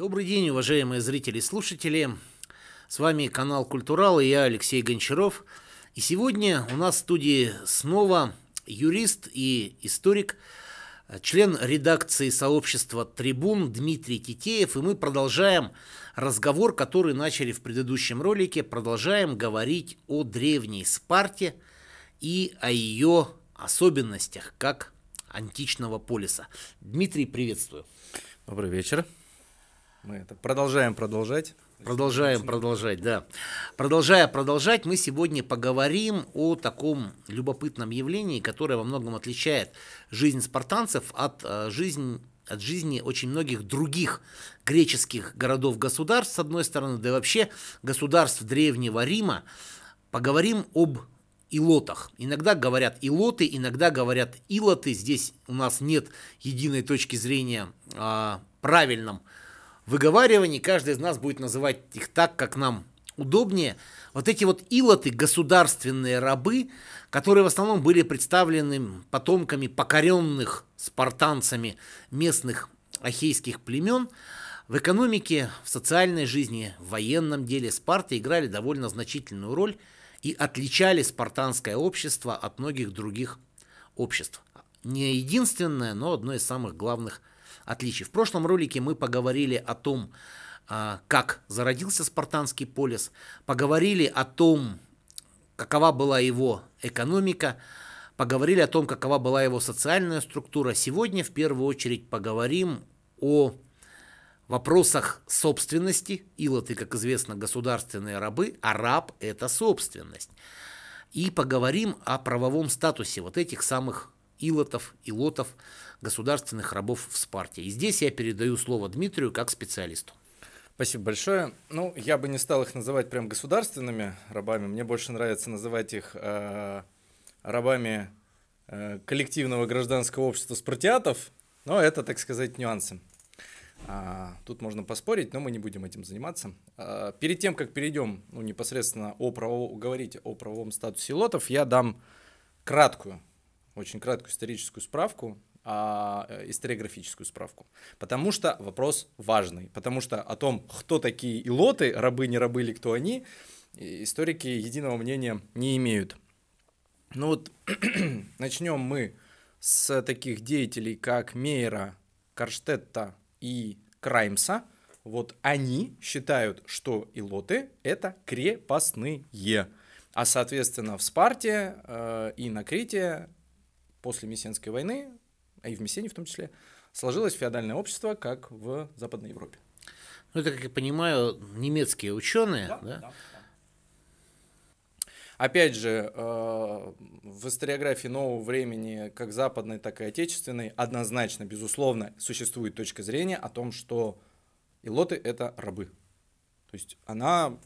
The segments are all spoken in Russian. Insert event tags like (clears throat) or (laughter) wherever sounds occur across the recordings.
Добрый день, уважаемые зрители и слушатели. С вами канал Культурал и я Алексей Гончаров. И сегодня у нас в студии снова юрист и историк, член редакции сообщества «Трибун» Дмитрий Титеев. И мы продолжаем разговор, который начали в предыдущем ролике. Продолжаем говорить о древней Спарте и о ее особенностях как античного полиса. Дмитрий, приветствую. Добрый вечер. Мы это продолжаем продолжать. Продолжаем продолжать, да. Продолжая продолжать, мы сегодня поговорим о таком любопытном явлении, которое во многом отличает жизнь спартанцев от э, жизни от жизни очень многих других греческих городов-государств, с одной стороны, да и вообще государств Древнего Рима. Поговорим об илотах. Иногда говорят илоты, иногда говорят илоты. Здесь у нас нет единой точки зрения о а, правильном выговаривании каждый из нас будет называть их так, как нам удобнее. Вот эти вот илоты, государственные рабы, которые в основном были представлены потомками покоренных спартанцами местных ахейских племен, в экономике, в социальной жизни, в военном деле Спарты играли довольно значительную роль и отличали спартанское общество от многих других обществ. Не единственное, но одно из самых главных отличий. В прошлом ролике мы поговорили о том, а, как зародился спартанский полис, поговорили о том, какова была его экономика, поговорили о том, какова была его социальная структура. Сегодня в первую очередь поговорим о вопросах собственности. Илоты, а как известно, государственные рабы, а раб – это собственность. И поговорим о правовом статусе вот этих самых илотов, илотов, илотов государственных рабов в Спарте. И здесь я передаю слово Дмитрию как специалисту. Спасибо большое. Ну, я бы не стал их называть прям государственными рабами. Мне больше нравится называть их э, рабами э, коллективного гражданского общества спартиатов. Но это, так сказать, нюансы. А, тут можно поспорить, но мы не будем этим заниматься. А, перед тем, как перейдем ну, непосредственно о правов... говорить о правовом статусе лотов, я дам краткую, очень краткую историческую справку а, э, историографическую справку. Потому что вопрос важный. Потому что о том, кто такие илоты, рабы, не рабы или кто они, историки единого мнения не имеют. Ну вот (clears throat) начнем мы с таких деятелей, как Мейера, Карштетта и Краймса. Вот они считают, что илоты — это крепостные. А, соответственно, в Спарте э, и на Крите после Мессенской войны а и в Мессине в том числе, сложилось феодальное общество, как в Западной Европе. Ну, это, как я понимаю, немецкие ученые, да? да? да, Опять же, э, в историографии нового времени, как западной, так и отечественной, однозначно, безусловно, существует точка зрения о том, что илоты — это рабы. То есть она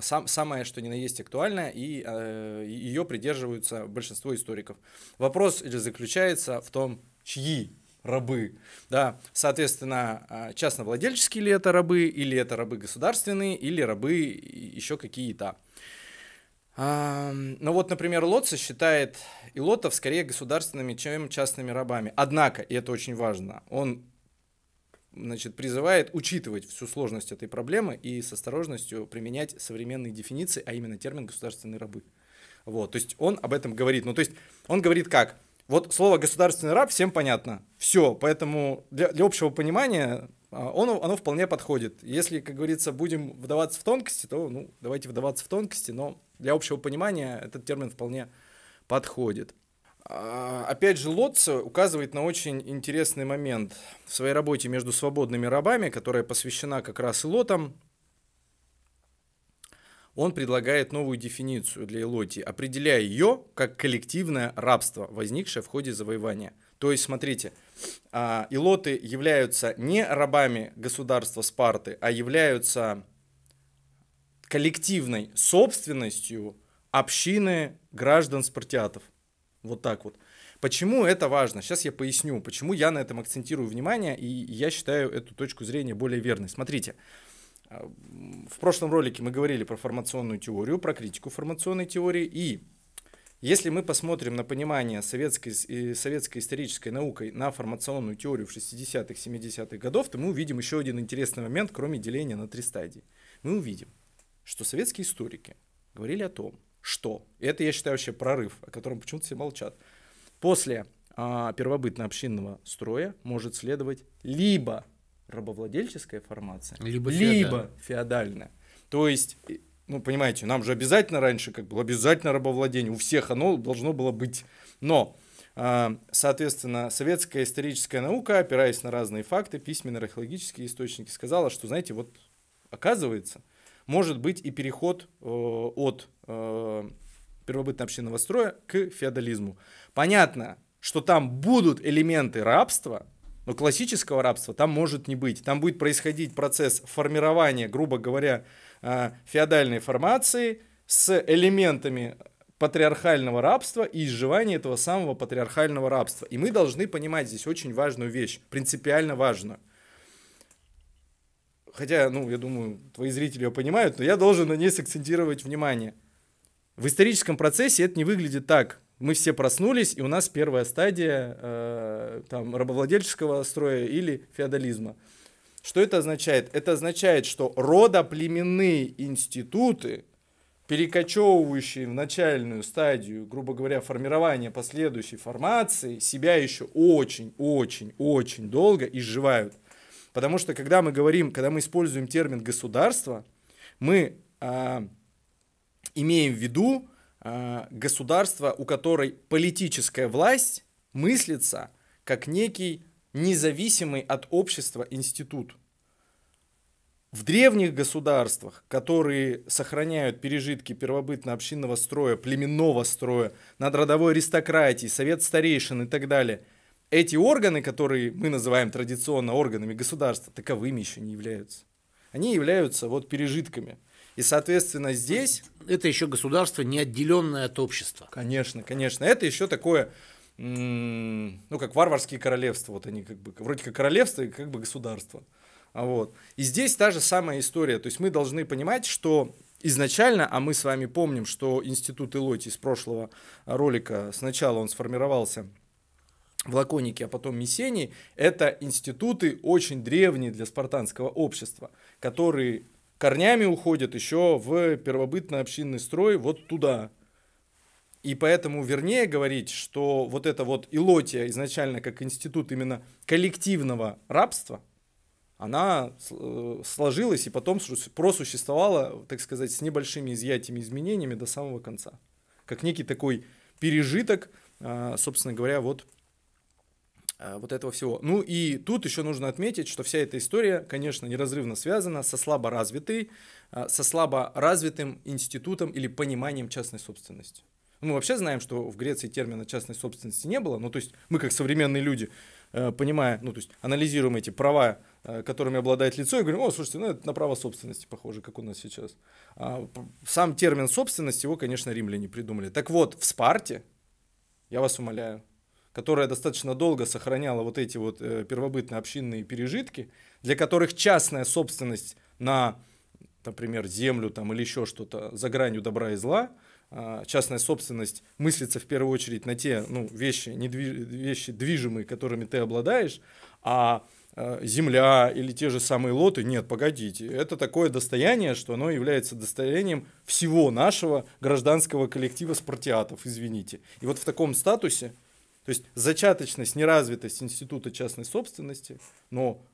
сам, самое, что ни на есть актуальное и э, ее придерживаются большинство историков. Вопрос заключается в том, чьи рабы. Да, соответственно, а, частновладельческие ли это рабы, или это рабы государственные, или рабы еще какие-то. А, ну вот, например, Лотца считает илотов скорее государственными, чем частными рабами. Однако, и это очень важно, он значит, призывает учитывать всю сложность этой проблемы и с осторожностью применять современные дефиниции, а именно термин «государственные рабы». Вот, то есть он об этом говорит. Ну, то есть он говорит как? Вот слово «государственный раб» всем понятно. Все, поэтому для, для общего понимания а, он, оно вполне подходит. Если, как говорится, будем вдаваться в тонкости, то ну, давайте вдаваться в тонкости, но для общего понимания этот термин вполне подходит. А, опять же, Лотц указывает на очень интересный момент в своей работе между свободными рабами, которая посвящена как раз Лотам. Он предлагает новую дефиницию для Элотии, определяя ее как коллективное рабство, возникшее в ходе завоевания. То есть, смотрите, Элоты а, являются не рабами государства Спарты, а являются коллективной собственностью общины граждан спартиатов – вот так вот. Почему это важно? Сейчас я поясню, почему я на этом акцентирую внимание, и я считаю эту точку зрения более верной. Смотрите, а, в прошлом ролике мы говорили про формационную теорию, про критику формационной теории, и если мы посмотрим на понимание советской, советской исторической наукой на формационную теорию в 60-х, 70-х годов, то мы увидим еще один интересный момент, кроме деления на три стадии. Мы увидим, что советские историки говорили о том, что. И это, я считаю, вообще прорыв, о котором почему-то все молчат. После а, первобытно-общинного строя может следовать либо рабовладельческая формация, либо, феодальная. феодальная. То есть, ну, понимаете, нам же обязательно раньше, как было, обязательно рабовладение, у всех оно должно было быть. Но, а, соответственно, советская историческая наука, опираясь на разные факты, письменные археологические источники, сказала, что, знаете, вот оказывается – может быть и переход э, от э, общинного строя к феодализму. Понятно, что там будут элементы рабства, но классического рабства там может не быть. Там будет происходить процесс формирования, грубо говоря, э, феодальной формации с элементами патриархального рабства и изживания этого самого патриархального рабства. И мы должны понимать здесь очень важную вещь, принципиально важную – хотя, ну, я думаю, твои зрители ее понимают, но я должен на ней сакцентировать внимание. В историческом процессе это не выглядит так. Мы все проснулись, и у нас первая стадия э, там, рабовладельческого строя или феодализма. Что это означает? Это означает, что родоплеменные институты, перекочевывающие в начальную стадию, грубо говоря, формирования последующей формации, себя еще очень-очень-очень долго изживают. Потому что когда мы говорим, когда мы используем термин государство, мы а, имеем в виду а, государство, у которой политическая власть мыслится как некий независимый от общества институт. В древних государствах, которые сохраняют пережитки первобытно-общинного строя, племенного строя, надродовой аристократии, совет старейшин и так далее – эти органы, которые мы называем традиционно органами государства, таковыми еще не являются. Они являются вот пережитками. И, соответственно, здесь... Это еще государство, не отделенное от общества. Конечно, конечно. Это еще такое, ну, как варварские королевства. Вот они как бы, вроде как королевство и как бы государство. А вот. И здесь та же самая история. То есть мы должны понимать, что изначально, а мы с вами помним, что институт Илоти из прошлого ролика, сначала он сформировался в Лаконике, а потом Мессении, это институты очень древние для спартанского общества, которые корнями уходят еще в первобытно-общинный строй вот туда. И поэтому вернее говорить, что вот это вот Илотия изначально как институт именно коллективного рабства, она э, сложилась и потом просуществовала, так сказать, с небольшими изъятиями, изменениями до самого конца. Как некий такой пережиток, а, собственно говоря, вот Э, вот этого всего. Ну и тут еще нужно отметить, что вся эта история, конечно, неразрывно связана со слабо развитой, э, со слабо развитым институтом или пониманием частной собственности. Ну, мы вообще знаем, что в Греции термина частной собственности не было. Ну, то есть мы, как современные люди, э, понимая, ну, то есть анализируем эти права, которыми обладает лицо, и говорим, о, слушайте, ну, это на право собственности похоже, как у нас сейчас. А, сам термин собственность, его, конечно, римляне придумали. Так вот, в Спарте, я вас умоляю, которая достаточно долго сохраняла вот эти вот э, первобытные общинные пережитки, для которых частная собственность на, например, землю там, или еще что-то за гранью добра и зла, а, частная собственность мыслится в первую очередь на те ну, вещи, недвиж... вещи движимые, которыми ты обладаешь, а э, земля или те же самые лоты, нет, погодите, это такое достояние, что оно является достоянием всего нашего гражданского коллектива спартиатов, извините. И вот в таком статусе то есть зачаточность, неразвитость института частной собственности, но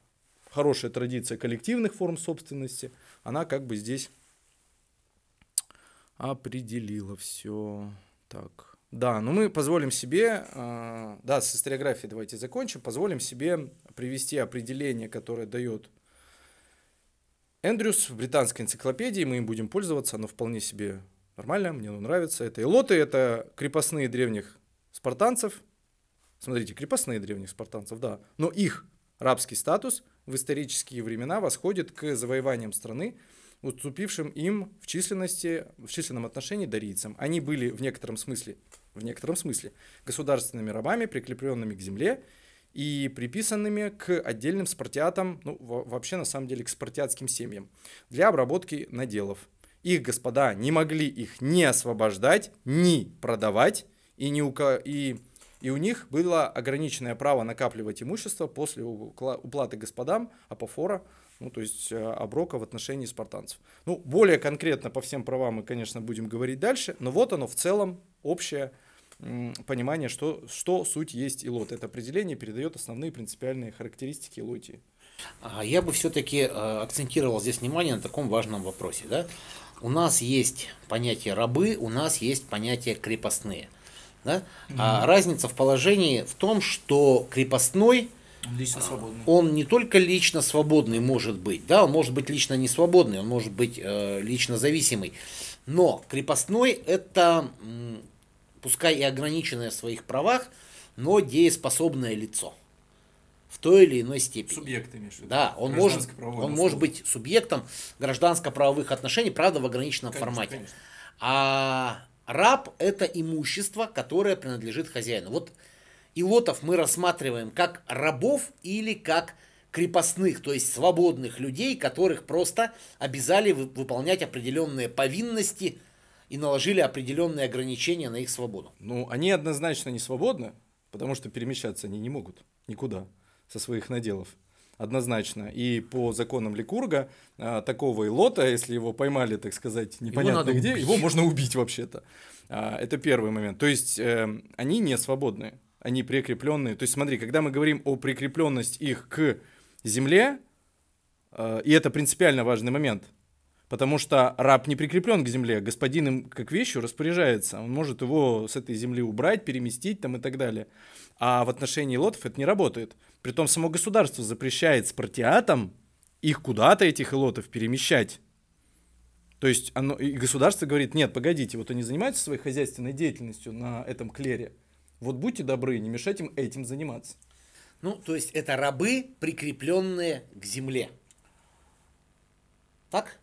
хорошая традиция коллективных форм собственности, она как бы здесь определила все. Так. Да, но ну мы позволим себе, э, да, с историографией давайте закончим, позволим себе привести определение, которое дает Эндрюс в британской энциклопедии, мы им будем пользоваться, оно вполне себе нормально, мне оно нравится. Это элоты, это крепостные древних спартанцев – Смотрите, крепостные древних спартанцев, да, но их рабский статус в исторические времена восходит к завоеваниям страны, уступившим им в численности, в численном отношении дарийцам. Они были в некотором смысле, в некотором смысле государственными рабами, прикрепленными к земле и приписанными к отдельным спартиатам, ну, вообще на самом деле к спартиатским семьям, для обработки наделов. Их господа не могли их ни освобождать, ни продавать, и, ни ука... и и у них было ограниченное право накапливать имущество после уплаты господам апофора, ну, то есть э, оброка в отношении спартанцев. Ну, более конкретно по всем правам мы, конечно, будем говорить дальше, но вот оно в целом общее понимание, что, что суть есть илот. Это определение передает основные принципиальные характеристики илотии. А я бы все-таки э, акцентировал здесь внимание на таком важном вопросе. Да? У нас есть понятие рабы, у нас есть понятие крепостные – да? Угу. А разница в положении в том, что крепостной он лично Он не только лично свободный может быть, да, он может быть лично не свободный, он может быть э, лично зависимый. Но крепостной это, пускай и ограниченное в своих правах, но дееспособное лицо в той или иной степени. Субъект имеешь Да, он может, он может быть субъектом гражданско-правовых отношений, правда, в ограниченном конечно, формате. Конечно. А Раб – это имущество, которое принадлежит хозяину. Вот Илотов мы рассматриваем как рабов или как крепостных, то есть свободных людей, которых просто обязали выполнять определенные повинности и наложили определенные ограничения на их свободу. Ну, они однозначно не свободны, потому что перемещаться они не могут никуда со своих наделов однозначно. И по законам Ликурга а, такого и лота, если его поймали, так сказать, непонятно его где, убить. его можно убить вообще-то. А, это первый момент. То есть э, они не свободны, они прикрепленные. То есть смотри, когда мы говорим о прикрепленности их к земле, а, и это принципиально важный момент, потому что раб не прикреплен к земле, господин им как вещью распоряжается, он может его с этой земли убрать, переместить там и так далее. А в отношении лотов это не работает. Притом само государство запрещает спартиатам их куда-то, этих элотов, перемещать. То есть оно, и государство говорит, нет, погодите, вот они занимаются своей хозяйственной деятельностью на этом клере, вот будьте добры, не мешайте им этим заниматься. Ну, то есть это рабы, прикрепленные к земле. Так?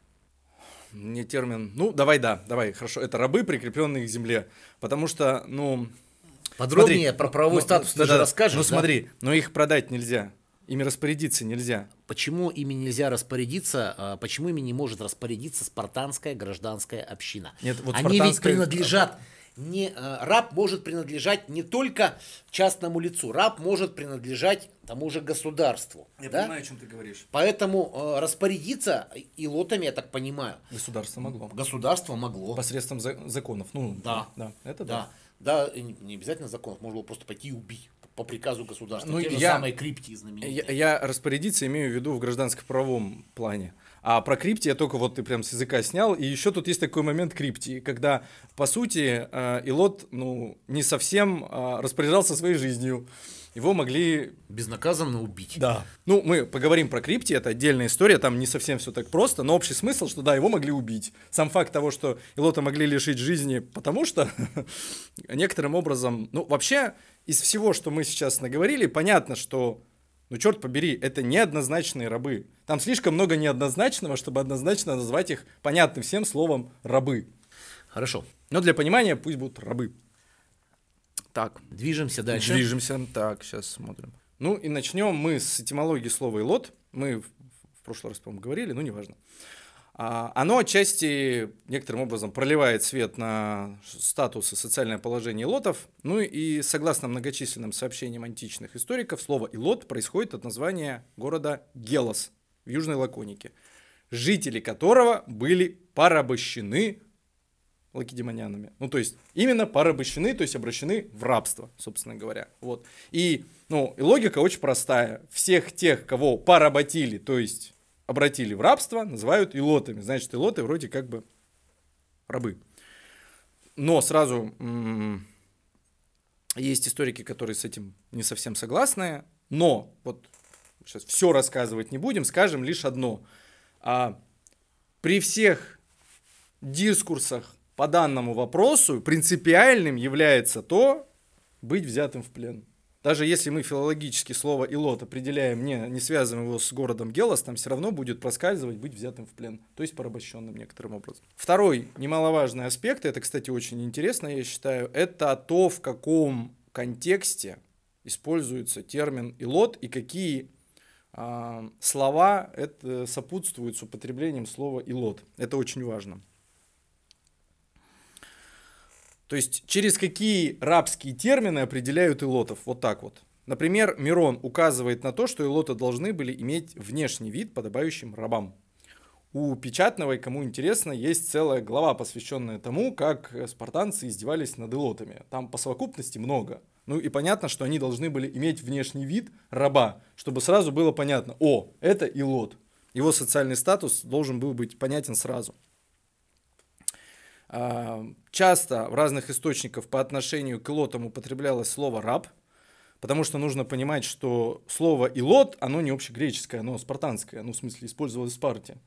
Не термин... Ну, давай, да, давай, хорошо. Это рабы, прикрепленные к земле. Потому что, ну, Подробнее смотри, про правовой ну, статус ты да, же расскажешь. Ну да? но их продать нельзя. Ими распорядиться нельзя. Почему ими нельзя распорядиться? А почему ими не может распорядиться спартанская гражданская община? Нет, вот Они спартанская... ведь принадлежат а, не, а, раб может принадлежать не только частному лицу, раб может принадлежать тому же государству. Я да? понимаю, о чем ты говоришь. Поэтому э, распорядиться и лотами, я так понимаю. Государство могло. Государство могло. Посредством законов. Ну, да. да. Это да. да. Да, не, не обязательно законов, можно было просто пойти и убить по приказу государства. Ну, Те я, же самые крипти знаменитые. Я, я распорядиться имею в виду в гражданско правом плане. А про крипти я только вот ты прям с языка снял. И еще тут есть такой момент крипти, когда, по сути, э, Илот, ну, не совсем э, распоряжался своей жизнью его могли... Безнаказанно убить. Да. Ну, мы поговорим про Крипти, это отдельная история, там не совсем все так просто, но общий смысл, что да, его могли убить. Сам факт того, что Илота могли лишить жизни, потому что (laughs) некоторым образом... Ну, вообще, из всего, что мы сейчас наговорили, понятно, что ну, черт побери, это неоднозначные рабы. Там слишком много неоднозначного, чтобы однозначно назвать их понятным всем словом «рабы». Хорошо. Но для понимания пусть будут рабы. Так. Движемся дальше. Движемся, так, сейчас смотрим. Ну и начнем мы с этимологии слова «илот». Мы в прошлый раз, по-моему, говорили, но неважно. А, оно отчасти некоторым образом проливает свет на статус и социальное положение лотов. Ну и согласно многочисленным сообщениям античных историков, слово «илот» происходит от названия города Гелос в Южной Лаконике, жители которого были порабощены лакедемонянами. Ну, то есть, именно порабощены, то есть, обращены в рабство, собственно говоря. Вот. И, ну, и логика очень простая. Всех тех, кого поработили, то есть, обратили в рабство, называют илотами. Значит, илоты вроде как бы рабы. Но сразу есть историки, которые с этим не совсем согласны. Но, вот, сейчас все рассказывать не будем, скажем лишь одно. А, при всех дискурсах по данному вопросу принципиальным является то быть взятым в плен. Даже если мы филологически слово «илот» определяем, не, не связываем его с городом Гелос, там все равно будет проскальзывать быть взятым в плен, то есть порабощенным некоторым образом. Второй немаловажный аспект, это, кстати, очень интересно, я считаю, это то, в каком контексте используется термин «илот» и какие э, слова это сопутствуют с употреблением слова «илот». Это очень важно. То есть через какие рабские термины определяют илотов? Вот так вот. Например, Мирон указывает на то, что илоты должны были иметь внешний вид, подобающим рабам. У Печатного, и кому интересно, есть целая глава, посвященная тому, как спартанцы издевались над илотами. Там по совокупности много. Ну и понятно, что они должны были иметь внешний вид раба, чтобы сразу было понятно, о, это илот. Его социальный статус должен был быть понятен сразу. Часто в разных источниках по отношению к лотам употреблялось слово «раб», потому что нужно понимать, что слово «илот», оно не общегреческое, оно спартанское, оно ну, в смысле использовалось в Спарте.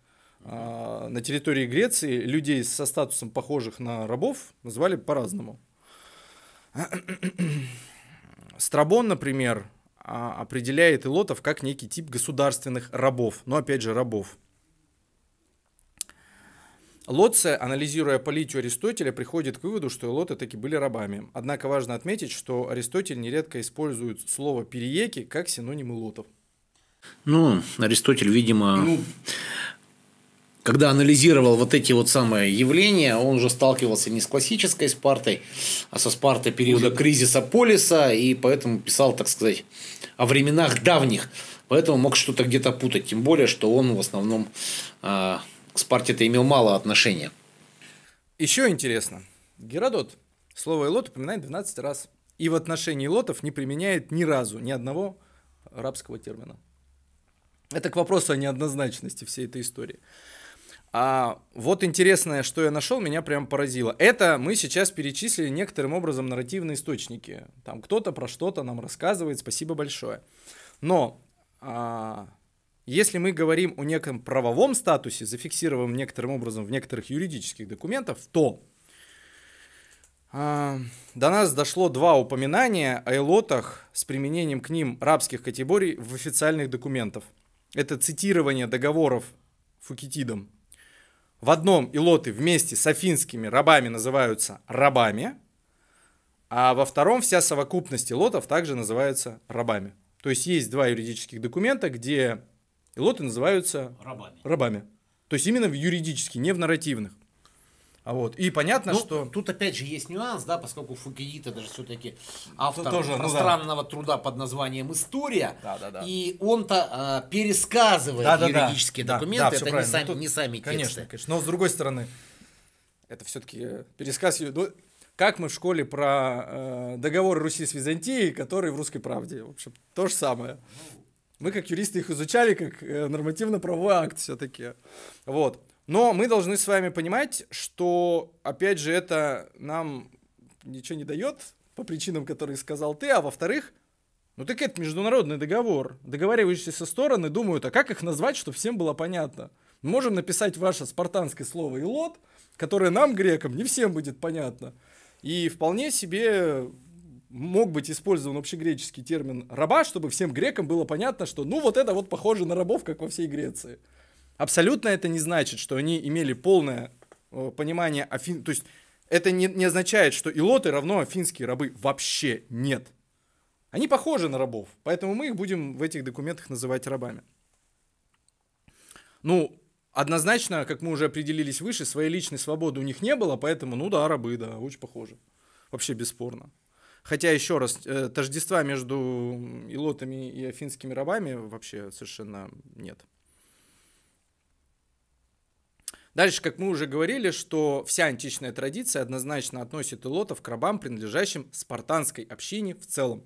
А, на территории Греции людей со статусом похожих на рабов называли по-разному. (clears throat) Страбон, например, а, определяет илотов как некий тип государственных рабов, но опять же рабов – Лотце, анализируя политию Аристотеля, приходит к выводу, что элоты таки были рабами. Однако важно отметить, что Аристотель нередко использует слово «перееки» как синоним элотов. Ну, Аристотель, видимо, ну... когда анализировал вот эти вот самые явления, он уже сталкивался не с классической Спартой, а со Спартой периода уже... кризиса полиса, и поэтому писал, так сказать, о временах давних. Поэтому мог что-то где-то путать. Тем более, что он в основном а, к Спарте это имел мало отношения. Еще интересно. Геродот слово «элот» упоминает 12 раз. И в отношении лотов не применяет ни разу ни одного арабского термина. Это к вопросу о неоднозначности всей этой истории. А вот интересное, что я нашел, меня прям поразило. Это мы сейчас перечислили некоторым образом нарративные источники. Там кто-то про что-то нам рассказывает, спасибо большое. Но а, если мы говорим о неком правовом статусе, зафиксированном некоторым образом в некоторых юридических документах, то э, до нас дошло два упоминания о элотах с применением к ним рабских категорий в официальных документах. Это цитирование договоров Фукитидом. В одном элоты вместе с афинскими рабами называются рабами, а во втором вся совокупность элотов также называется рабами. То есть есть два юридических документа, где и лоты называются рабами. рабами. То есть именно в юридически, не в нарративных. А вот. И понятно, ну, что. Тут опять же есть нюанс, да, поскольку Фукиита даже все-таки ну, автор ну, тоже, пространного ну, да. труда под названием История. Да, да, да. И он-то э, пересказывает да, юридические да, документы. Да, да, это не сами, ну, тут, не сами тексты. Конечно, конечно. Но с другой стороны, это все-таки э, пересказ ну, как мы в школе про э, договор Руси с Византией, который в русской правде. В общем, то же самое. Мы как юристы их изучали, как э, нормативно-правовой акт все-таки. Вот. Но мы должны с вами понимать, что, опять же, это нам ничего не дает по причинам, которые сказал ты, а во-вторых, ну так это международный договор. Договаривающиеся стороны думают, а как их назвать, чтобы всем было понятно. Мы можем написать ваше спартанское слово «илот», которое нам, грекам, не всем будет понятно. И вполне себе мог быть использован общегреческий термин «раба», чтобы всем грекам было понятно, что ну вот это вот похоже на рабов, как во всей Греции. Абсолютно это не значит, что они имели полное э, понимание Афин... То есть это не, не означает, что илоты равно афинские рабы. Вообще нет. Они похожи на рабов, поэтому мы их будем в этих документах называть рабами. Ну, однозначно, как мы уже определились выше, своей личной свободы у них не было, поэтому, ну да, рабы, да, очень похожи. Вообще бесспорно. Хотя, еще раз, э, тождества между илотами и афинскими рабами вообще совершенно нет. Дальше, как мы уже говорили, что вся античная традиция однозначно относит илотов к рабам, принадлежащим спартанской общине в целом.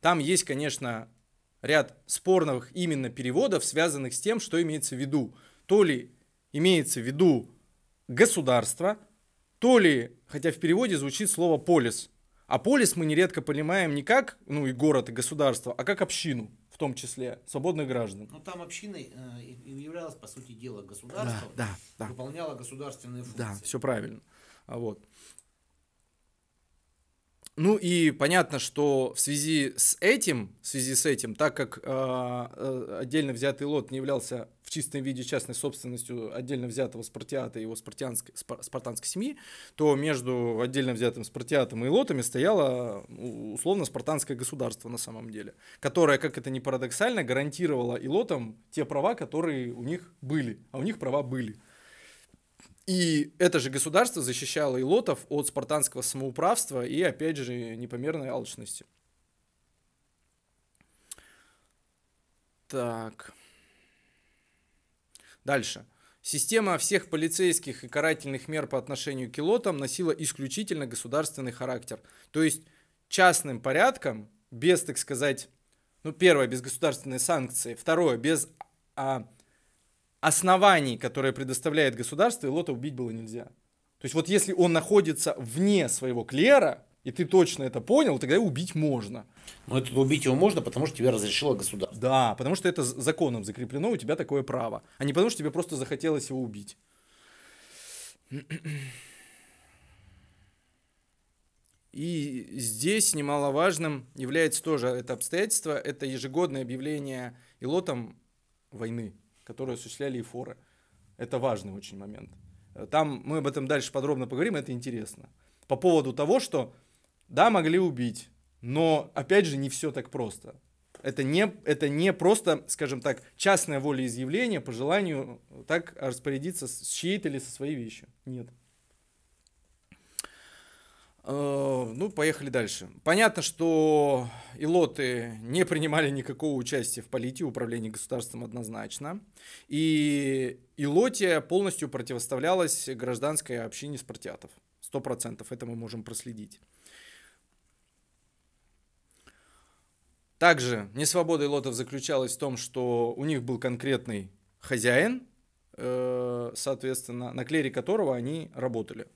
Там есть, конечно, ряд спорных именно переводов, связанных с тем, что имеется в виду. То ли имеется в виду государство, то ли, хотя в переводе звучит слово «полис», а полис мы нередко понимаем не как, ну и город, и государство, а как общину, в том числе свободных граждан. Ну там община э, и являлась, по сути дела, государством, да, да, да. выполняла государственные функции. Да, все правильно. А Вот. Ну и понятно, что в связи с этим, в связи с этим, так как а, э, отдельно взятый лот не являлся в чистом виде частной собственностью отдельно взятого спартиата и его спартианской, спартанской семьи, то между отдельно взятым спартиатом и лотами стояло условно спартанское государство на самом деле, которое, как это ни парадоксально, гарантировало и лотам те права, которые у них были, а у них права были. И это же государство защищало илотов от спартанского самоуправства и, опять же, непомерной алчности. Так. Дальше. Система всех полицейских и карательных мер по отношению к илотам носила исключительно государственный характер. То есть частным порядком, без, так сказать, ну, первое, без государственной санкции, второе, без а, оснований, которые предоставляет государство, лота убить было нельзя. То есть вот если он находится вне своего клера, и ты точно это понял, тогда убить можно. Но это убить его можно, потому что тебе разрешило государство. Да, потому что это законом закреплено, у тебя такое право. А не потому, что тебе просто захотелось его убить. И здесь немаловажным является тоже это обстоятельство, это ежегодное объявление Илотом войны которые осуществляли и форы. Это важный очень момент. Там мы об этом дальше подробно поговорим, это интересно. По поводу того, что да, могли убить, но опять же не все так просто. Это не, это не просто, скажем так, частное волеизъявление по желанию так распорядиться с чьей-то или со своей вещью. Нет. Э, ну, поехали дальше. Понятно, что илоты не принимали никакого участия в политике управления государством однозначно. И илотия полностью противоставлялась гражданской общине спартиатов. Сто процентов это мы можем проследить. Также несвобода илотов заключалась в том, что у них был конкретный хозяин, э, соответственно, на клере которого они работали.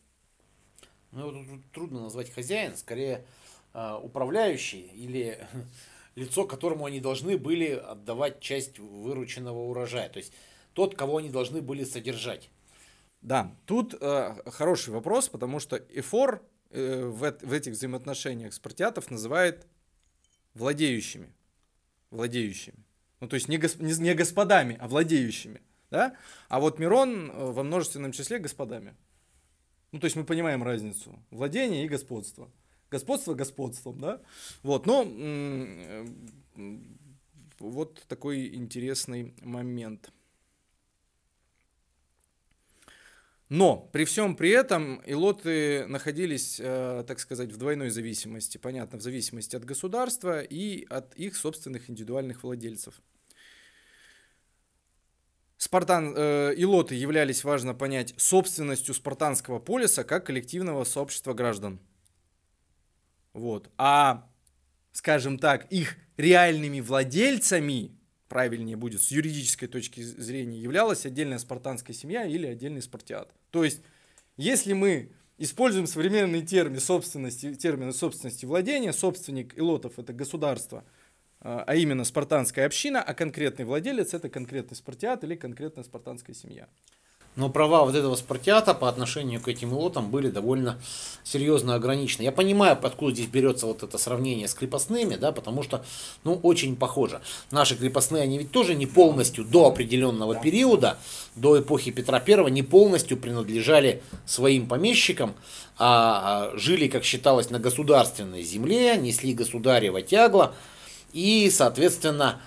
Ну, его тут трудно назвать хозяин, скорее а, управляющий или (laughs) лицо, которому они должны были отдавать часть вырученного урожая. То есть тот, кого они должны были содержать. Да, тут э, хороший вопрос, потому что Эфор э, в, в этих взаимоотношениях спартиатов называет владеющими. Владеющими. Ну, то есть не, госп, не, не господами, а владеющими. Да? А вот Мирон э, во множественном числе господами. Ну, то есть мы понимаем разницу. Владение и господство. Господство господством, да? Вот, но э, вот такой интересный момент. Но при всем при этом илоты находились, э, так сказать, в двойной зависимости, понятно, в зависимости от государства и от их собственных индивидуальных владельцев. Спартан э, и лоты являлись, важно понять, собственностью спартанского полиса как коллективного сообщества граждан. Вот. А, скажем так, их реальными владельцами, правильнее будет с юридической точки зрения, являлась отдельная спартанская семья или отдельный спартиат. То есть, если мы используем современный термин собственности, термины собственности владения, собственник лотов это государство – а, а именно спартанская община, а конкретный владелец это конкретный спартиат или конкретная спартанская семья. Но права вот этого спартиата по отношению к этим лотам были довольно серьезно ограничены. Я понимаю, откуда здесь берется вот это сравнение с крепостными, да, потому что, ну, очень похоже. Наши крепостные, они ведь тоже не полностью до определенного периода, до эпохи Петра Первого, не полностью принадлежали своим помещикам, а, а жили, как считалось, на государственной земле, несли государево тягло и, соответственно,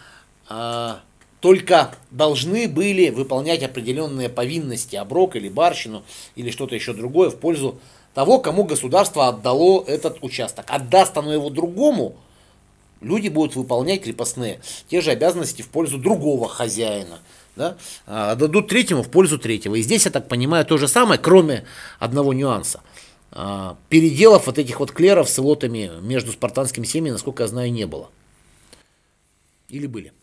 а, только должны были выполнять определенные повинности, оброк или барщину, или что-то еще другое в пользу того, кому государство отдало этот участок. Отдаст оно его другому, люди будут выполнять крепостные те же обязанности в пользу другого хозяина. Да? А дадут третьему в пользу третьего. И здесь, я так понимаю, то же самое, кроме одного нюанса. А, переделов вот этих вот клеров с лотами между спартанскими семьями, насколько я знаю, не было. Или были?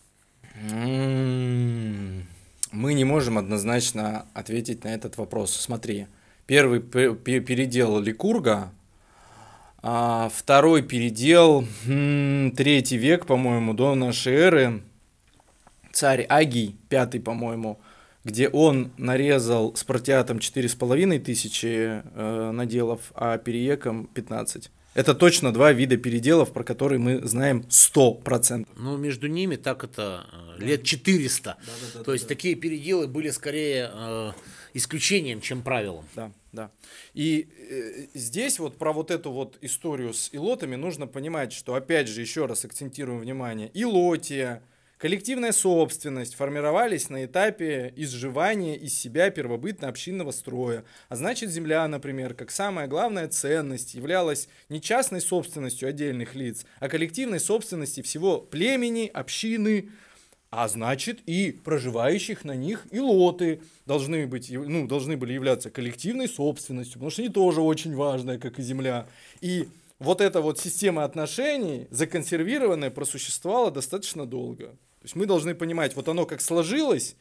М-м-м. Мы не можем однозначно ответить на этот вопрос. Смотри, первый передел Ликурга, а второй передел, м-м, третий век, по-моему, до нашей эры, царь Агий, пятый, по-моему, где он нарезал с протеатом 4,5 тысячи э, наделов, а перееком 15. Это точно два вида переделов, про которые мы знаем 100%. Ну, между ними так это э, да. лет 400. Да, да, да, То да, есть да. такие переделы были скорее э, исключением, чем правилом. Да, да. И э, здесь вот про вот эту вот историю с илотами нужно понимать, что опять же, еще раз акцентируем внимание, илотия, Коллективная собственность формировались на этапе изживания из себя первобытно-общинного строя. А значит, земля, например, как самая главная ценность, являлась не частной собственностью отдельных лиц, а коллективной собственностью всего племени, общины, а значит и проживающих на них и лоты должны, быть, ну, должны были являться коллективной собственностью, потому что они тоже очень важная, как и земля. И вот эта вот система отношений, законсервированная, просуществовала достаточно долго. То есть мы должны понимать, вот оно как сложилось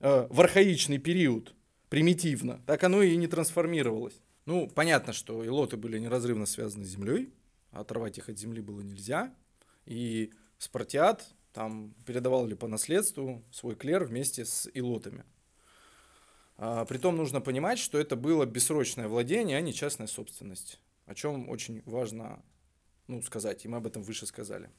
э, в архаичный период, примитивно, так оно и не трансформировалось. Ну, понятно, что илоты были неразрывно связаны с землей, а оторвать их от земли было нельзя. И Спартиат там передавал ли по наследству свой клер вместе с илотами. А, притом нужно понимать, что это было бессрочное владение, а не частная собственность, о чем очень важно ну, сказать, и мы об этом выше сказали.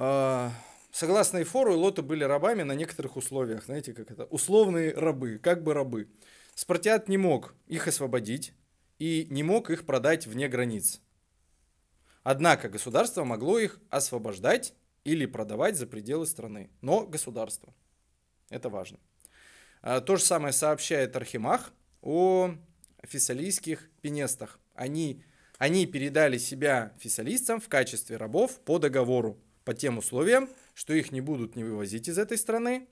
А, согласно Эфору, лоты были рабами на некоторых условиях. Знаете, как это? Условные рабы, как бы рабы. Спартиат не мог их освободить и не мог их продать вне границ. Однако государство могло их освобождать или продавать за пределы страны. Но государство. Это важно. А, то же самое сообщает Архимах о фессалийских пенестах. Они, они передали себя фессалийцам в качестве рабов по договору по тем условиям, что их не будут не вывозить из этой страны,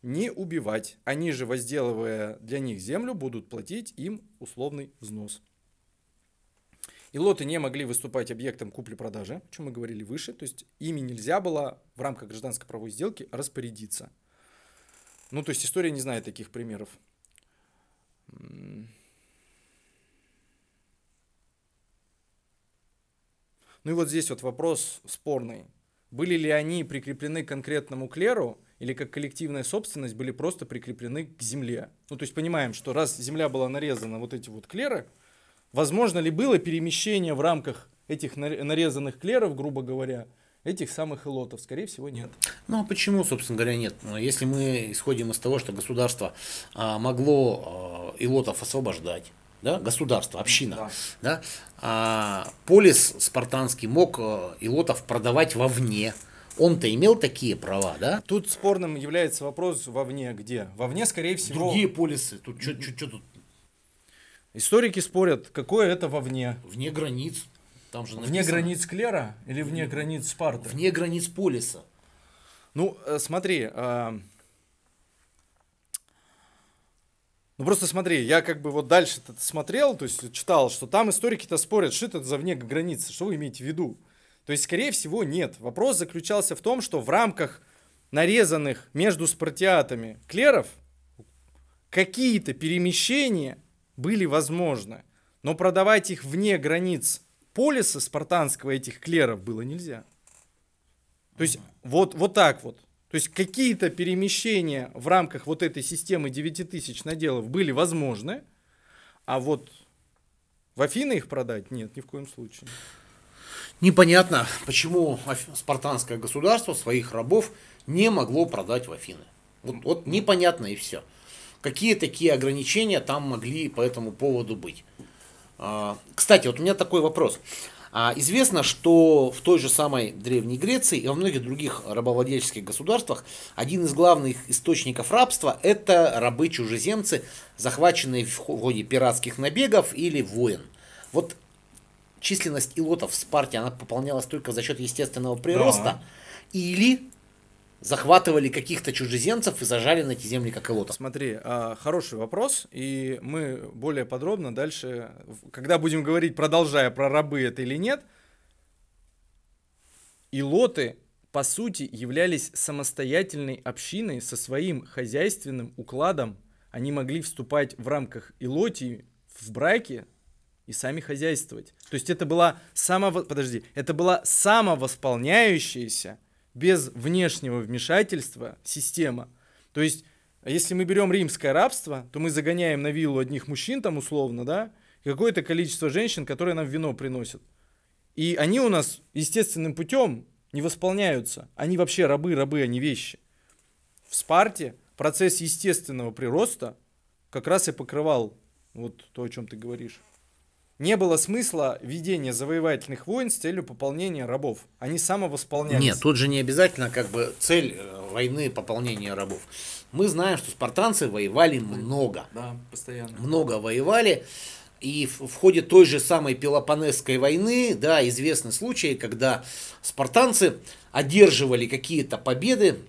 не убивать. Они же, возделывая для них землю, будут платить им условный взнос. И лоты не могли выступать объектом купли-продажи, о чем мы говорили выше, то есть ими нельзя было в рамках гражданской правовой сделки распорядиться. Ну, то есть история не знает таких примеров. Ну и вот здесь вот вопрос спорный. Были ли они прикреплены к конкретному клеру или как коллективная собственность были просто прикреплены к земле? Ну, то есть понимаем, что раз земля была нарезана, вот эти вот клеры, возможно ли было перемещение в рамках этих нарезанных клеров, грубо говоря, этих самых элотов? Скорее всего, нет. Ну а почему, собственно говоря, нет? Ну, если мы исходим из того, что государство а, могло а, элотов освобождать, да, государство, община, да. Да, а, полис спартанский мог э, Илотов продавать вовне. Он-то имел такие права, да? Тут спорным является вопрос вовне где. Вовне, скорее всего... Другие полисы. Тут что тут? Историки спорят, какое это вовне. Вне границ. Там же Вне границ Клера или вне границ Спарты? Вне границ полиса. Ну, э, смотри, а, Ну просто смотри, я как бы вот дальше смотрел, то есть читал, что там историки-то спорят, что это за вне границы, что вы имеете в виду. То есть, скорее всего, нет. Вопрос заключался в том, что в рамках нарезанных между спартиатами клеров какие-то перемещения были возможны, но продавать их вне границ полиса спартанского этих клеров было нельзя. То есть вот, вот так вот. То есть какие-то перемещения в рамках вот этой системы 9000 наделов были возможны, а вот в Афины их продать нет, ни в коем случае. Непонятно, почему спартанское государство своих рабов не могло продать в Афины. Вот, вот непонятно и все. Какие такие ограничения там могли по этому поводу быть? А, кстати, вот у меня такой вопрос. А, известно, что в той же самой Древней Греции и во многих других рабовладельческих государствах один из главных источников рабства – это рабы-чужеземцы, захваченные в ходе пиратских набегов или войн. Вот численность илотов в Спарте, она пополнялась только за счет естественного прироста. Да. Или захватывали каких-то чужеземцев и зажали на эти земли как элота? Смотри, а, хороший вопрос, и мы более подробно дальше, когда будем говорить, продолжая про рабы это или нет, и лоты по сути являлись самостоятельной общиной со своим хозяйственным укладом. Они могли вступать в рамках илотии в браке и сами хозяйствовать. То есть это была само... Подожди, это была самовосполняющаяся без внешнего вмешательства система. То есть, если мы берем римское рабство, то мы загоняем на виллу одних мужчин там условно, да, какое-то количество женщин, которые нам вино приносят. И они у нас естественным путем не восполняются. Они вообще рабы, рабы, они а вещи. В Спарте процесс естественного прироста как раз и покрывал вот то, о чем ты говоришь не было смысла ведения завоевательных войн с целью пополнения рабов. Они самовосполнялись. Нет, тут же не обязательно как бы цель э, войны пополнения рабов. Мы знаем, что спартанцы воевали много. Да, постоянно. Много воевали. И в, ходе той же самой Пелопонесской войны, да, известны случаи, когда спартанцы одерживали какие-то победы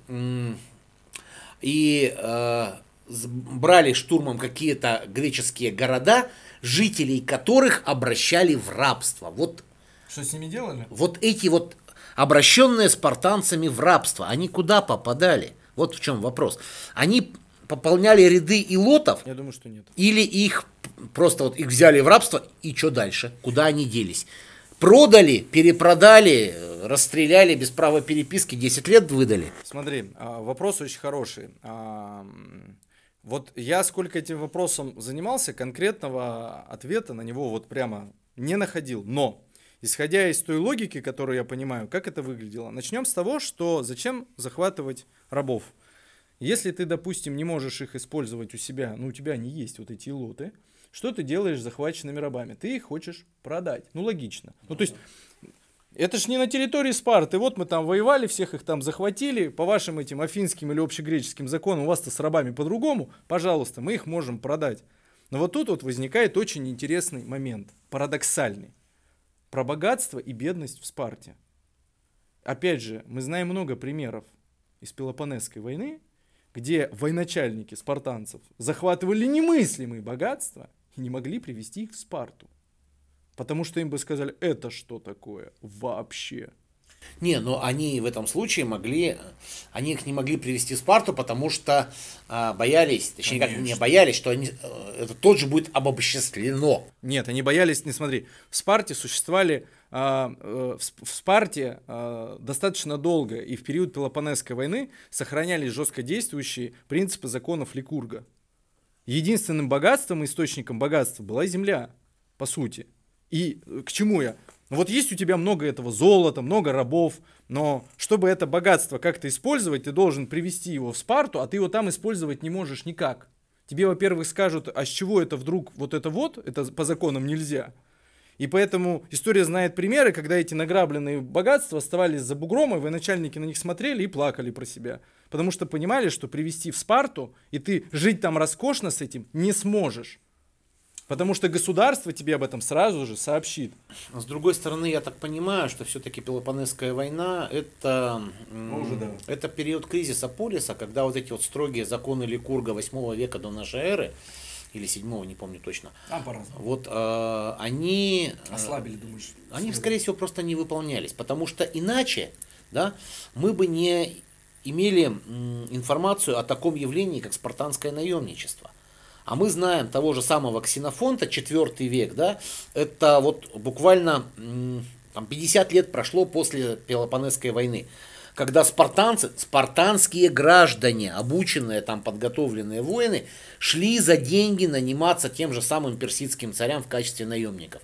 и э, брали штурмом какие-то греческие города – жителей которых обращали в рабство. Вот, Что с ними делали? Вот эти вот обращенные спартанцами в рабство, они куда попадали? Вот в чем вопрос. Они пополняли ряды илотов? Я думаю, что нет. Или их просто вот их взяли в рабство и что дальше? Куда они делись? Продали, перепродали, расстреляли без права переписки, 10 лет выдали. Смотри, а, вопрос очень хороший. А, вот я сколько этим вопросом занимался, конкретного ответа на него вот прямо не находил. Но, исходя из той логики, которую я понимаю, как это выглядело, начнем с того, что зачем захватывать рабов? Если ты, допустим, не можешь их использовать у себя, ну у тебя не есть вот эти лоты, что ты делаешь с захваченными рабами? Ты их хочешь продать. Ну, логично. Ну, то есть это ж не на территории Спарты. Вот мы там воевали, всех их там захватили. По вашим этим афинским или общегреческим законам у вас-то с рабами по-другому. Пожалуйста, мы их можем продать. Но вот тут вот возникает очень интересный момент, парадоксальный. Про богатство и бедность в Спарте. Опять же, мы знаем много примеров из Пелопонесской войны, где военачальники спартанцев захватывали немыслимые богатства и не могли привести их в Спарту. Потому что им бы сказали, это что такое вообще? Не, но ну, они в этом случае могли, они их не могли привести Спарту, потому что а, боялись, точнее Конечно. как не боялись, что они, э, это тот же будет обобществлено. Нет, они боялись, не смотри, в Спарте существовали, а, э, в, в Спарте а, достаточно долго и в период Пелопонесской войны сохранялись жестко действующие принципы законов Ликурга. Единственным богатством, источником богатства была земля, по сути. И э, к чему я? Ну, вот есть у тебя много этого золота, много рабов, но чтобы это богатство как-то использовать, ты должен привести его в Спарту, а ты его там использовать не можешь никак. Тебе, во-первых, скажут, а с чего это вдруг вот это вот, это по законам нельзя. И поэтому история знает примеры, когда эти награбленные богатства оставались за бугром, и военачальники на них смотрели и плакали про себя. Потому что понимали, что привести в Спарту, и ты жить там роскошно с этим не сможешь. Потому что государство тебе об этом сразу же сообщит. С другой стороны, я так понимаю, что все-таки Пелопонесская война это, ну, Уже, да. это период кризиса полиса, когда вот эти вот строгие законы Ликурга 8 века до нашей эры или седьмого, не помню точно. А по-разному. Вот э, они... Э, Ослабили, думаешь? Они, слабили. скорее всего, просто не выполнялись, потому что иначе да, мы бы не имели информацию о таком явлении, как спартанское наемничество. А мы знаем того же самого Ксенофонта, 4 век, да, это вот буквально там, 50 лет прошло после Пелопонесской войны, когда спартанцы, спартанские граждане, обученные, там, подготовленные воины, шли за деньги наниматься тем же самым персидским царям в качестве наемников.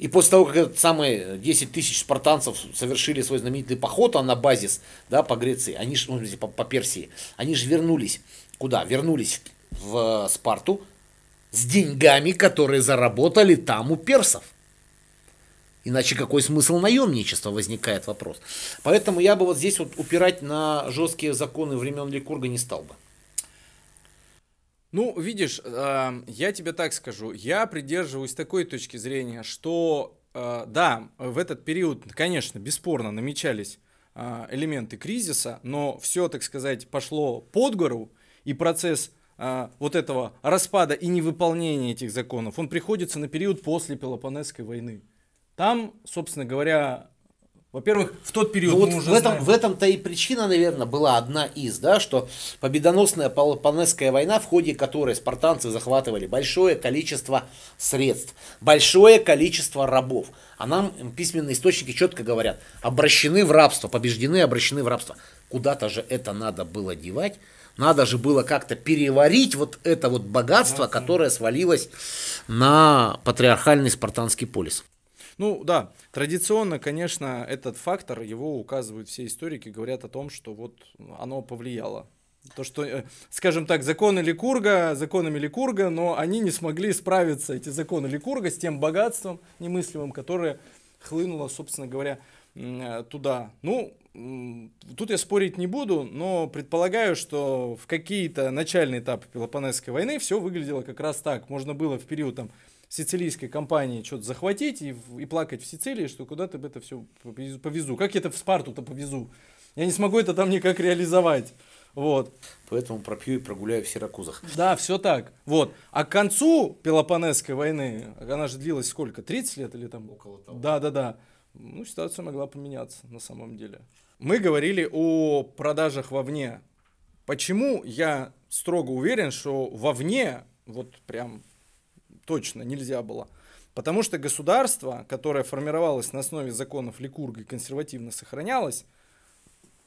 И после того, как этот самый 10 тысяч спартанцев совершили свой знаменитый поход а на базис да, по Греции, они же, ну, по, по Персии, они же вернулись куда? Вернулись в Спарту с деньгами, которые заработали там у персов. Иначе какой смысл наемничества возникает вопрос. Поэтому я бы вот здесь вот упирать на жесткие законы времен Ликурга не стал бы. Ну, видишь, э, я тебе так скажу, я придерживаюсь такой точки зрения, что э, да, в этот период, конечно, бесспорно намечались э, элементы кризиса, но все, так сказать, пошло под гору, и процесс а, вот этого распада и невыполнения этих законов, он приходится на период после Пелопонесской войны. Там, собственно говоря, во-первых, в тот период ну, вот уже в этом, знаем. В этом-то и причина, наверное, была одна из, да, что победоносная Пелопонесская война, в ходе которой спартанцы захватывали большое количество средств, большое количество рабов. А нам письменные источники четко говорят, обращены в рабство, побеждены, обращены в рабство. Куда-то же это надо было девать. Надо же было как-то переварить вот это вот богатство, которое свалилось на патриархальный спартанский полис. Ну да, традиционно, конечно, этот фактор, его указывают все историки, говорят о том, что вот оно повлияло. То, что, э, скажем так, законы Ликурга, законами Ликурга, но они не смогли справиться, эти законы Ликурга, с тем богатством немыслимым, которое хлынуло, собственно говоря, э, туда. Ну, Тут я спорить не буду, но предполагаю, что в какие-то начальные этапы Пелопонесской войны все выглядело как раз так. Можно было в период там, сицилийской кампании что-то захватить и, и плакать в Сицилии, что куда-то это все повезу. Как я это в Спарту-то повезу? Я не смогу это там никак реализовать. Вот. Поэтому пропью и прогуляю в Сиракузах. Да, все так. Вот. А к концу Пелопонесской войны, она же длилась сколько? 30 лет или там? Около того. Да, да, да. Ну, ситуация могла поменяться на самом деле. Мы говорили о продажах вовне. Почему я строго уверен, что вовне вот прям точно нельзя было? Потому что государство, которое формировалось на основе законов Ликурга и консервативно сохранялось,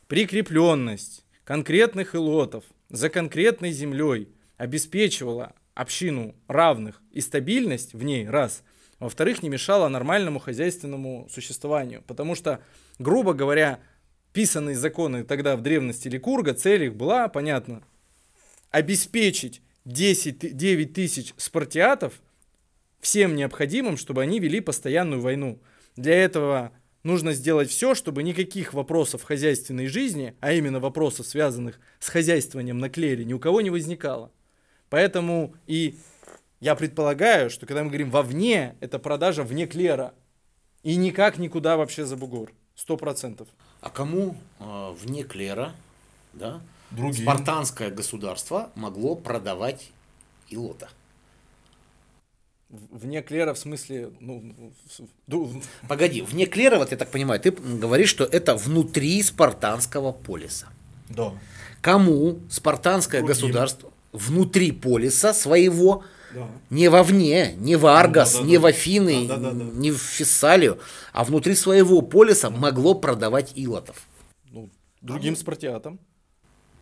прикрепленность конкретных элотов за конкретной землей обеспечивала общину равных и стабильность в ней, раз. Во-вторых, не мешала нормальному хозяйственному существованию. Потому что, грубо говоря, писанные законы тогда в древности Ликурга, цель их была, понятно, обеспечить 10, 9 тысяч спартиатов всем необходимым, чтобы они вели постоянную войну. Для этого нужно сделать все, чтобы никаких вопросов хозяйственной жизни, а именно вопросов, связанных с хозяйствованием на клере, ни у кого не возникало. Поэтому и я предполагаю, что когда мы говорим «вовне», это продажа вне клера. И никак никуда вообще за бугор. Сто процентов. А кому э, вне клера, да, Другие. спартанское государство могло продавать Илота? Вне клера в смысле, ну, погоди, вне клера, вот я так понимаю, ты говоришь, что это внутри спартанского полиса. Да. Кому спартанское Другим. государство внутри полиса своего да. Не вовне, не в Аргос, да, да, не да. в Афины, да, да, да, не в Фессалию, а внутри своего полиса могло продавать илотов. Ну, другим спартиатам.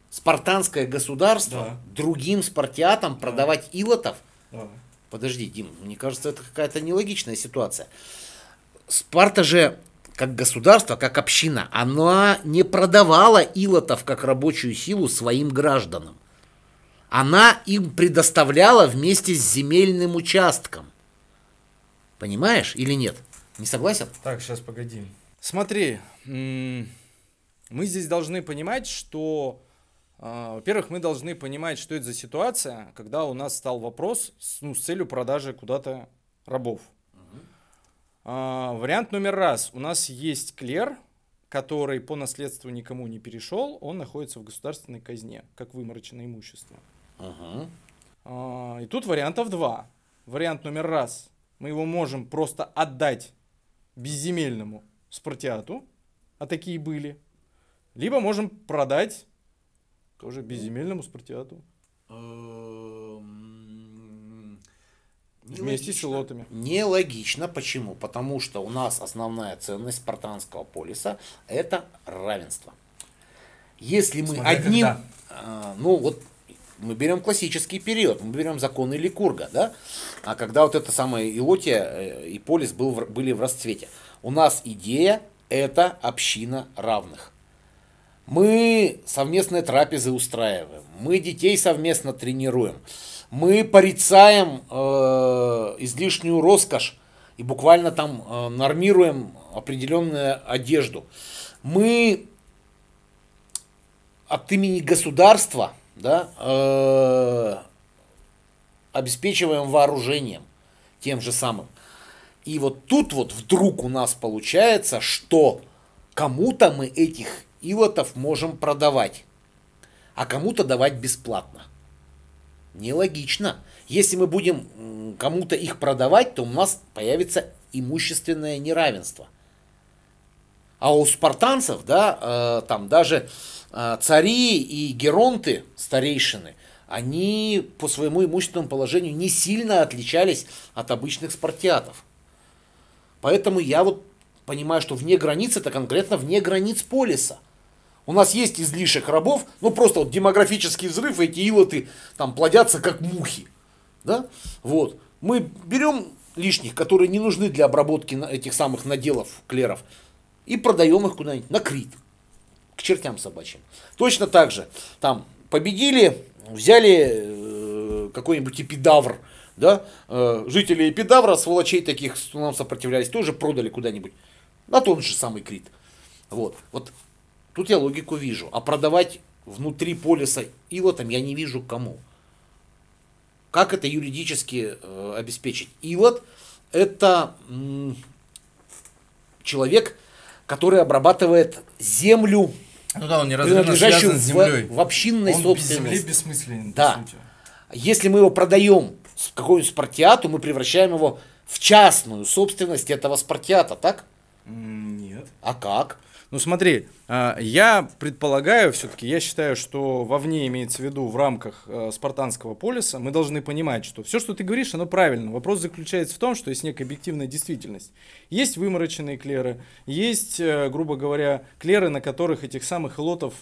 Спартанское государство да. другим спартиатам да. продавать илотов. Да. Подожди, Дим, мне кажется, это какая-то нелогичная ситуация. Спарта же как государство, как община, она не продавала илотов как рабочую силу своим гражданам она им предоставляла вместе с земельным участком. Понимаешь или нет? Не согласен? Так, сейчас погоди. Смотри, мы здесь должны понимать, что, а, во-первых, мы должны понимать, что это за ситуация, когда у нас стал вопрос с, ну, с целью продажи куда-то рабов. Угу. вариант номер раз. У нас есть клер, который по наследству никому не перешел, он находится в государственной казне, как вымороченное имущество. Угу. А, и тут вариантов два. Вариант номер раз. Мы его можем просто отдать безземельному спартиату, а такие были. Либо можем продать тоже безземельному спартиату. Нелогично. Эм, Вместе с лотами. Нелогично. Почему? Потому что у нас основная ценность спартанского полиса – это равенство. Если мы Смотря одним... Когда? Э, ну, вот мы берем классический период, мы берем законы Ликурга, да? А когда вот это самое Илотия э, и Полис был, были в расцвете. У нас идея – это община равных. Мы совместные трапезы устраиваем, мы детей совместно тренируем, мы порицаем э, излишнюю роскошь и буквально там э, нормируем определенную одежду. Мы от имени государства – да, э, обеспечиваем вооружением тем же самым. И вот тут вот вдруг у нас получается, что кому-то мы этих илотов можем продавать, а кому-то давать бесплатно. Нелогично. Если мы будем кому-то их продавать, то у нас появится имущественное неравенство. А у спартанцев, да, э, там даже а, цари и геронты, старейшины, они по своему имущественному положению не сильно отличались от обычных спартиатов. Поэтому я вот понимаю, что вне границ это конкретно вне границ полиса. У нас есть излишек рабов, ну просто вот демографический взрыв, эти илоты там плодятся как мухи. Да? Вот. Мы берем лишних, которые не нужны для обработки этих самых наделов клеров, и продаем их куда-нибудь на Крит к чертям собачьим. Точно так же, там, победили, взяли э, какой-нибудь эпидавр, да, э, жители эпидавра, сволочей таких, что нам сопротивлялись, тоже продали куда-нибудь, на тот же самый Крит. Вот, вот тут я логику вижу, а продавать внутри полиса илотом я не вижу кому. Как это юридически э, обеспечить? Илот это человек, который обрабатывает землю, ну да, он не принадлежащую с землей. В, в общинной он собственности. Без земли да. сути. Если мы его продаем какой-нибудь спартиату, мы превращаем его в частную собственность этого спартиата, так? Нет. А как? Ну смотри, а, я предполагаю, все-таки я считаю, что вовне имеется в виду в рамках э, спартанского полиса, мы должны понимать, что все, что ты говоришь, оно правильно. Вопрос заключается в том, что есть некая объективная действительность. Есть вымороченные клеры, есть, э, грубо говоря, клеры, на которых этих самых лотов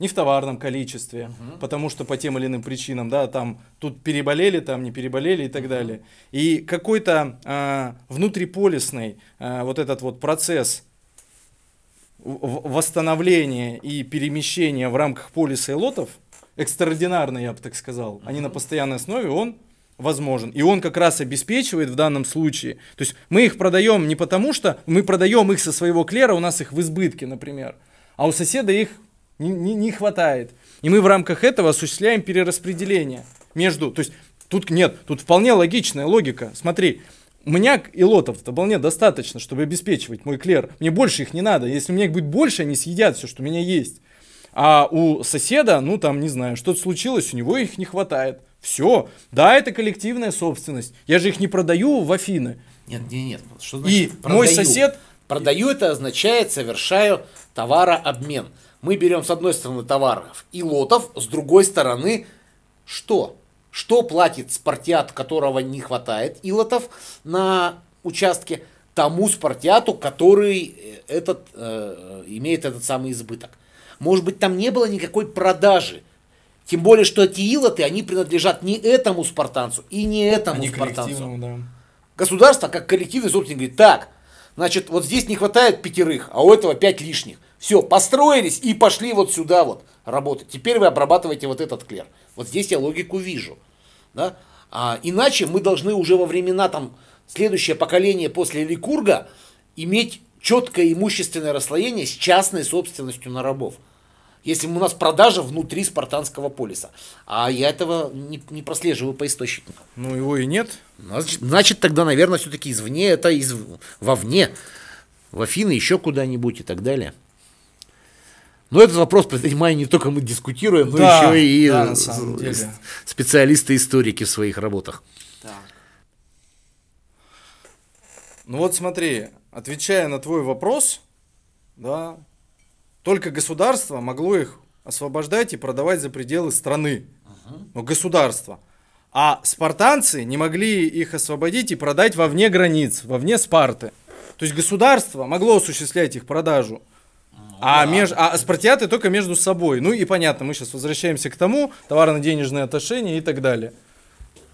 не в товарном количестве, uh потому что по тем или иным причинам, да, там тут переболели, там не переболели и так uh далее. И какой-то э, внутриполисный э, вот этот вот процесс восстановление и перемещение в рамках полиса и лотов, экстраординарно, я бы так сказал, они на постоянной основе, он возможен. И он как раз обеспечивает в данном случае. То есть мы их продаем не потому, что мы продаем их со своего клера, у нас их в избытке, например, а у соседа их не, не, не хватает. И мы в рамках этого осуществляем перераспределение между... То есть тут нет, тут вполне логичная логика. Смотри, меня и лотов-то вполне достаточно, чтобы обеспечивать мой клер. Мне больше их не надо. Если у меня их будет больше, они съедят все, что у меня есть. А у соседа, ну там, не знаю, что-то случилось, у него их не хватает. Все. Да, это коллективная собственность. Я же их не продаю в Афины. Нет, нет, нет. Что значит и продаю? мой сосед... Продаю это означает совершаю товарообмен. Мы берем с одной стороны товаров и лотов, с другой стороны что? что платит спартиат, которого не хватает, Илотов на участке, тому спартиату, который э, этот, э, имеет этот самый избыток. Может быть, там не было никакой продажи. Тем более, что эти илоты, они принадлежат не этому спартанцу и не этому они спартанцу. Да. Государство, как коллективный собственник, говорит, так, Значит, вот здесь не хватает пятерых, а у этого пять лишних. Все, построились и пошли вот сюда вот работать. Теперь вы обрабатываете вот этот клер. Вот здесь я логику вижу. Да? А, иначе мы должны уже во времена там следующее поколение после Ликурга иметь четкое имущественное расслоение с частной собственностью на рабов если у нас продажа внутри спартанского полиса. А я этого не, не прослеживаю по источникам. Ну, его и нет. Значит, значит тогда, наверное, все-таки извне, это из, вовне, в Афины еще куда-нибудь и так далее. Но этот вопрос, понимаю, не только мы дискутируем, да, но еще и да, специалисты-историки в своих работах. Да. Ну вот смотри, отвечая на твой вопрос, да, только государство могло их освобождать и продавать за пределы страны. Но государство. А спартанцы не могли их освободить и продать вовне границ, вовне Спарты. То есть государство могло осуществлять их продажу. А, ну меж, а спартиаты только между собой. Ну и понятно, мы сейчас возвращаемся к тому, товарно-денежные отношения и так далее.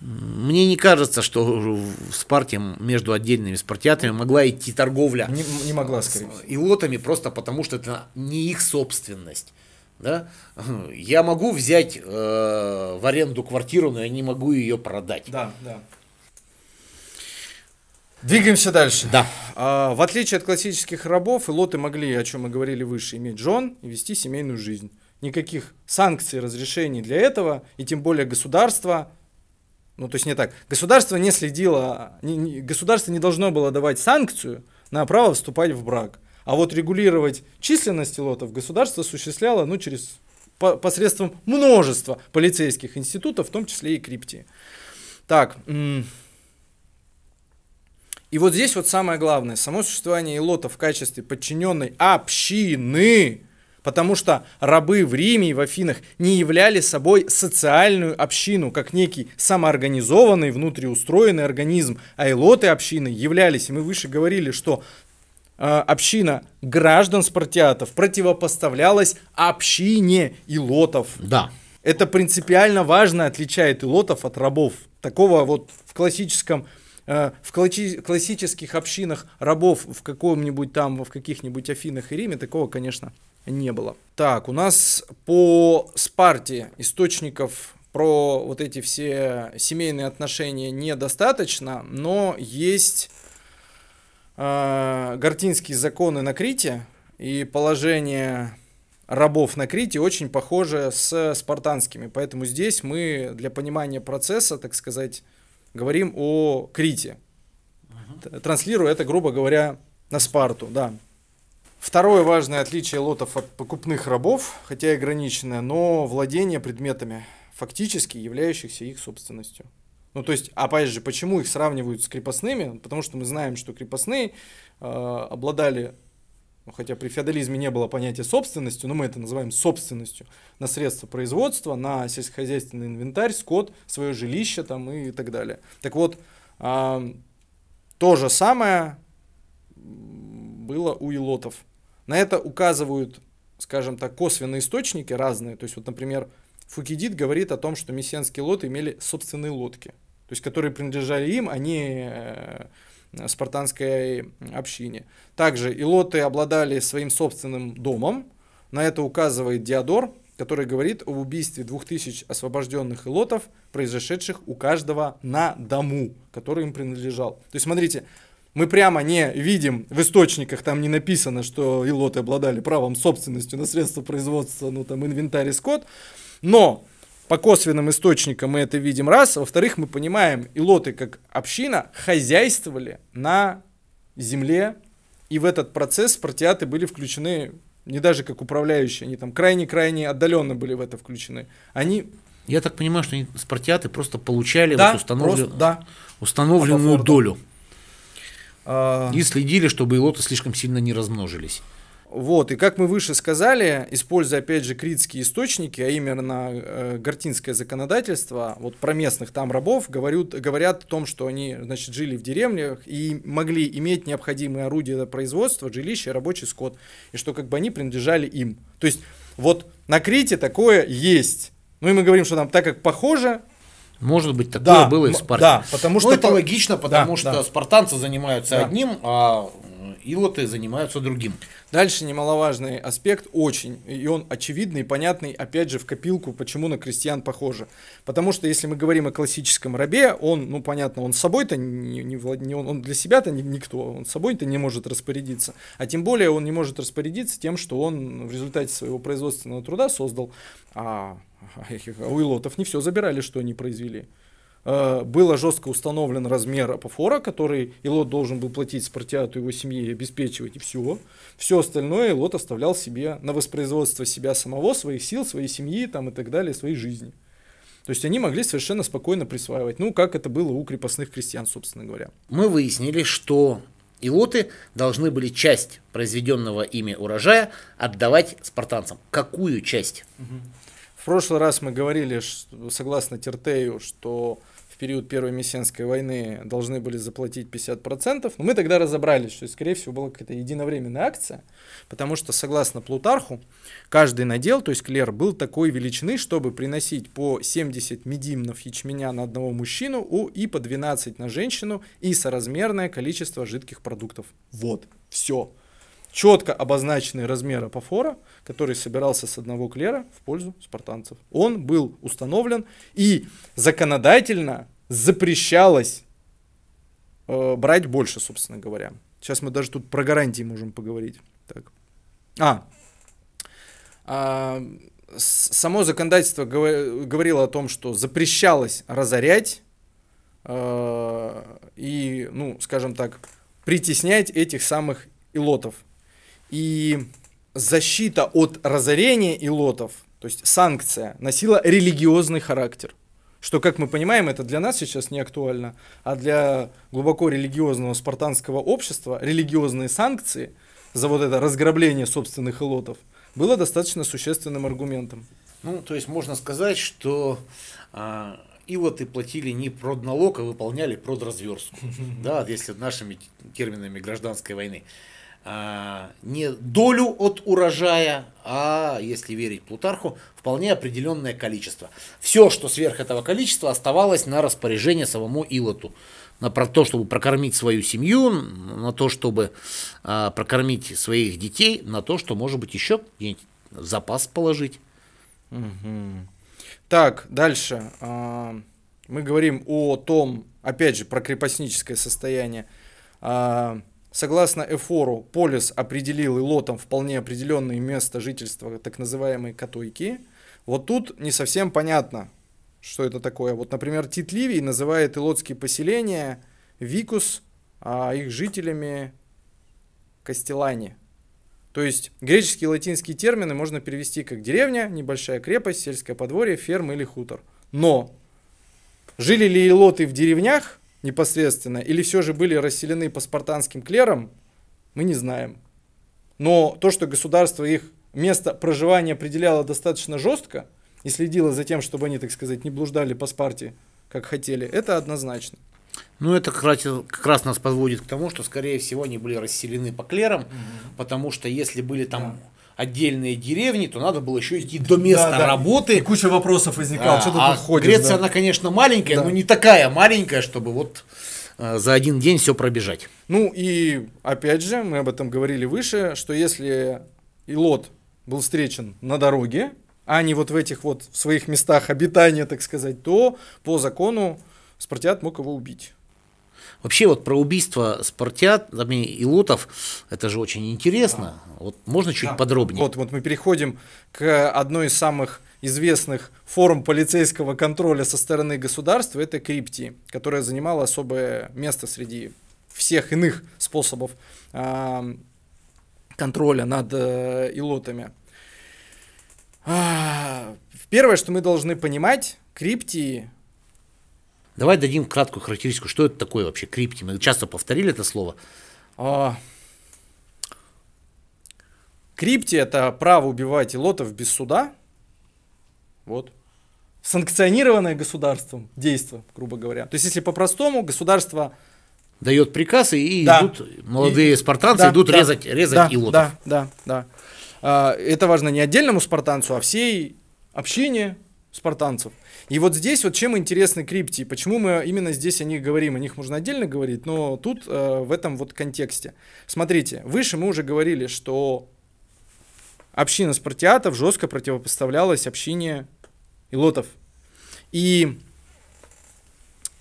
Мне не кажется, что в Спарте между отдельными спартиатами могла идти торговля. Не, не могла, скорее всего. Илотами просто потому, что это не их собственность. Да? Я могу взять э, в аренду квартиру, но я не могу ее продать. Да, да. Двигаемся дальше. Да. А, в отличие от классических рабов, лоты могли, о чем мы говорили выше, иметь жен и вести семейную жизнь. Никаких санкций, разрешений для этого, и тем более государства ну то есть не так, государство не следило, не, не, государство не должно было давать санкцию на право вступать в брак. А вот регулировать численность лотов государство осуществляло ну, через, по, посредством множества полицейских институтов, в том числе и крипти. Так, и вот здесь вот самое главное, само существование Илота в качестве подчиненной общины Потому что рабы в Риме и в Афинах не являли собой социальную общину, как некий самоорганизованный, внутриустроенный организм. А элоты общины являлись, и мы выше говорили, что э, община граждан спартиатов противопоставлялась общине илотов. Да. Это принципиально важно отличает илотов от рабов. Такого вот в классическом э, в классических общинах рабов в каком-нибудь там, в каких-нибудь Афинах и Риме такого, конечно, не было. Так, у нас по Спарте источников про вот эти все семейные отношения недостаточно, но есть э, гортинские законы на Крите, и положение рабов на Крите очень похоже с спартанскими. Поэтому здесь мы для понимания процесса, так сказать, говорим о Крите. Транслирую это, грубо говоря, на Спарту, да. Второе важное отличие лотов от покупных рабов, хотя и ограниченное, но владение предметами, фактически являющихся их собственностью. Ну, то есть, опять же, почему их сравнивают с крепостными? Потому что мы знаем, что крепостные э, обладали, ну, хотя при феодализме не было понятия собственностью, но мы это называем собственностью, на средства производства, на сельскохозяйственный инвентарь, скот, свое жилище там и так далее. Так вот, э, то же самое было у илотов. На это указывают, скажем так, косвенные источники разные. То есть, вот, например, Фукидид говорит о том, что мессианские лоты имели собственные лодки, то есть, которые принадлежали им, а не э, спартанской общине. Также и лоты обладали своим собственным домом. На это указывает Диодор, который говорит о убийстве 2000 освобожденных лотов, произошедших у каждого на дому, который им принадлежал. То есть, смотрите, мы прямо не видим в источниках, там не написано, что Илоты обладали правом собственности на средства производства, ну там инвентарь и скот, но по косвенным источникам мы это видим раз, во-вторых, мы понимаем, Илоты как община хозяйствовали на земле, и в этот процесс протеаты были включены не даже как управляющие, они там крайне-крайне отдаленно были в это включены. Они я так понимаю, что они спартиаты просто получали да, вот установ... просто, да. установленную Апофорда. долю. А, и следили, чтобы илоты слишком сильно не размножились. Вот, и как мы выше сказали, используя, опять же, критские источники, а именно э, гортинское законодательство, вот про местных там рабов говорят, говорят о том, что они, значит, жили в деревнях и могли иметь необходимые орудия производства, жилище, рабочий скот, и что как бы они принадлежали им. То есть вот на Крите такое есть. Ну и мы говорим, что там так как похоже, может быть, такое да, было и в Спарте. Да, потому что... Ну, это логично, потому да, что да. спартанцы занимаются да. одним, а э, илоты занимаются другим. Дальше немаловажный аспект, очень, и он очевидный, понятный, опять же, в копилку, почему на крестьян похоже. Потому что если мы говорим о классическом рабе, он, ну, понятно, он собой-то не, не, не он, он для себя-то никто, он собой-то не может распорядиться. А тем более он не может распорядиться тем, что он в результате своего производственного труда создал. А, а у илотов не все забирали, что они произвели. А, было жестко установлен размер апофора, который Илот должен был платить спартиату его семьи и обеспечивать, и все. Все остальное Илот оставлял себе на воспроизводство себя самого, своих сил, своей семьи там, и так далее, своей жизни. То есть они могли совершенно спокойно присваивать, ну, как это было у крепостных крестьян, собственно говоря. Мы выяснили, что Илоты должны были часть произведенного ими урожая отдавать спартанцам. Какую часть? Угу. В прошлый раз мы говорили, что, согласно Тертею, что в период Первой Мессенской войны должны были заплатить 50%. Но мы тогда разобрались, что, скорее всего, была какая-то единовременная акция, потому что, согласно Плутарху, каждый надел, то есть клер, был такой величины, чтобы приносить по 70 медимнов ячменя на одного мужчину у и по 12 на женщину и соразмерное количество жидких продуктов. Вот, все четко обозначенные размеры Апофора, который собирался с одного клера в пользу спартанцев. Он был установлен и законодательно запрещалось э, брать больше, собственно говоря. Сейчас мы даже тут про гарантии можем поговорить. Так. А, а само законодательство говорило о том, что запрещалось разорять э, и, ну, скажем так, притеснять этих самых илотов, и защита от разорения илотов, то есть санкция, носила религиозный характер. Что, как мы понимаем, это для нас сейчас не актуально, а для глубоко религиозного спартанского общества религиозные санкции за вот это разграбление собственных элотов было достаточно существенным аргументом. Ну, то есть можно сказать, что а, и платили не продналог, а выполняли продразверстку, (laughs) да, если нашими терминами гражданской войны. А, не долю от урожая, а, если верить Плутарху, вполне определенное количество. Все, что сверх этого количества, оставалось на распоряжение самому Илоту. На то, чтобы прокормить свою семью, на то, чтобы а, прокормить своих детей, на то, что, может быть, еще запас положить. Угу. Так, дальше. А, мы говорим о том, опять же, про крепостническое состояние а, Согласно Эфору, полис определил и лотом вполне определенные место жительства так называемые Катойки. Вот тут не совсем понятно, что это такое. Вот, например, Тит Ливий называет илотские поселения Викус, а их жителями Кастелани. То есть греческие и латинские термины можно перевести как деревня, небольшая крепость, сельское подворье, ферма или хутор. Но жили ли илоты в деревнях, непосредственно, или все же были расселены по спартанским клерам, мы не знаем. Но то, что государство их место проживания определяло достаточно жестко и следило за тем, чтобы они, так сказать, не блуждали по Спарте, как хотели, это однозначно. Ну, это как раз, как раз нас подводит к тому, что, скорее всего, они были расселены по клерам, угу. потому что если были там... Да отдельные деревни, то надо было еще идти до места да, работы. И куча вопросов возникало, а, что ты а тут ходишь. Греция, да. она, конечно, маленькая, да. но не такая маленькая, чтобы вот э, за один день все пробежать. Ну и опять же, мы об этом говорили выше, что если Илот был встречен на дороге, а не вот в этих вот своих местах обитания, так сказать, то по закону Спартиат мог его убить. Вообще вот про убийство спартиатами и лотов, это же очень интересно. Да. Вот можно чуть да. подробнее? Вот, вот мы переходим к одной из самых известных форм полицейского контроля со стороны государства, это крипти, которая занимала особое место среди всех иных способов э, контроля над э, илотами. А, первое, что мы должны понимать, крипти. Давай дадим краткую характеристику, что это такое вообще крипти. Мы часто повторили это слово. А... Крипти – это право убивать лотов без суда. Вот. Санкционированное государством действие, грубо говоря. То есть, если по-простому, государство дает приказ, и да. идут молодые и, спартанцы да, идут да, резать, резать да, илотов. Да, да, да. А, это важно не отдельному спартанцу, а всей общине спартанцев. И вот здесь вот чем интересны крипти, почему мы именно здесь о них говорим, о них можно отдельно говорить, но тут э, в этом вот контексте. Смотрите, выше мы уже говорили, что община спартиатов жестко противопоставлялась общине илотов. И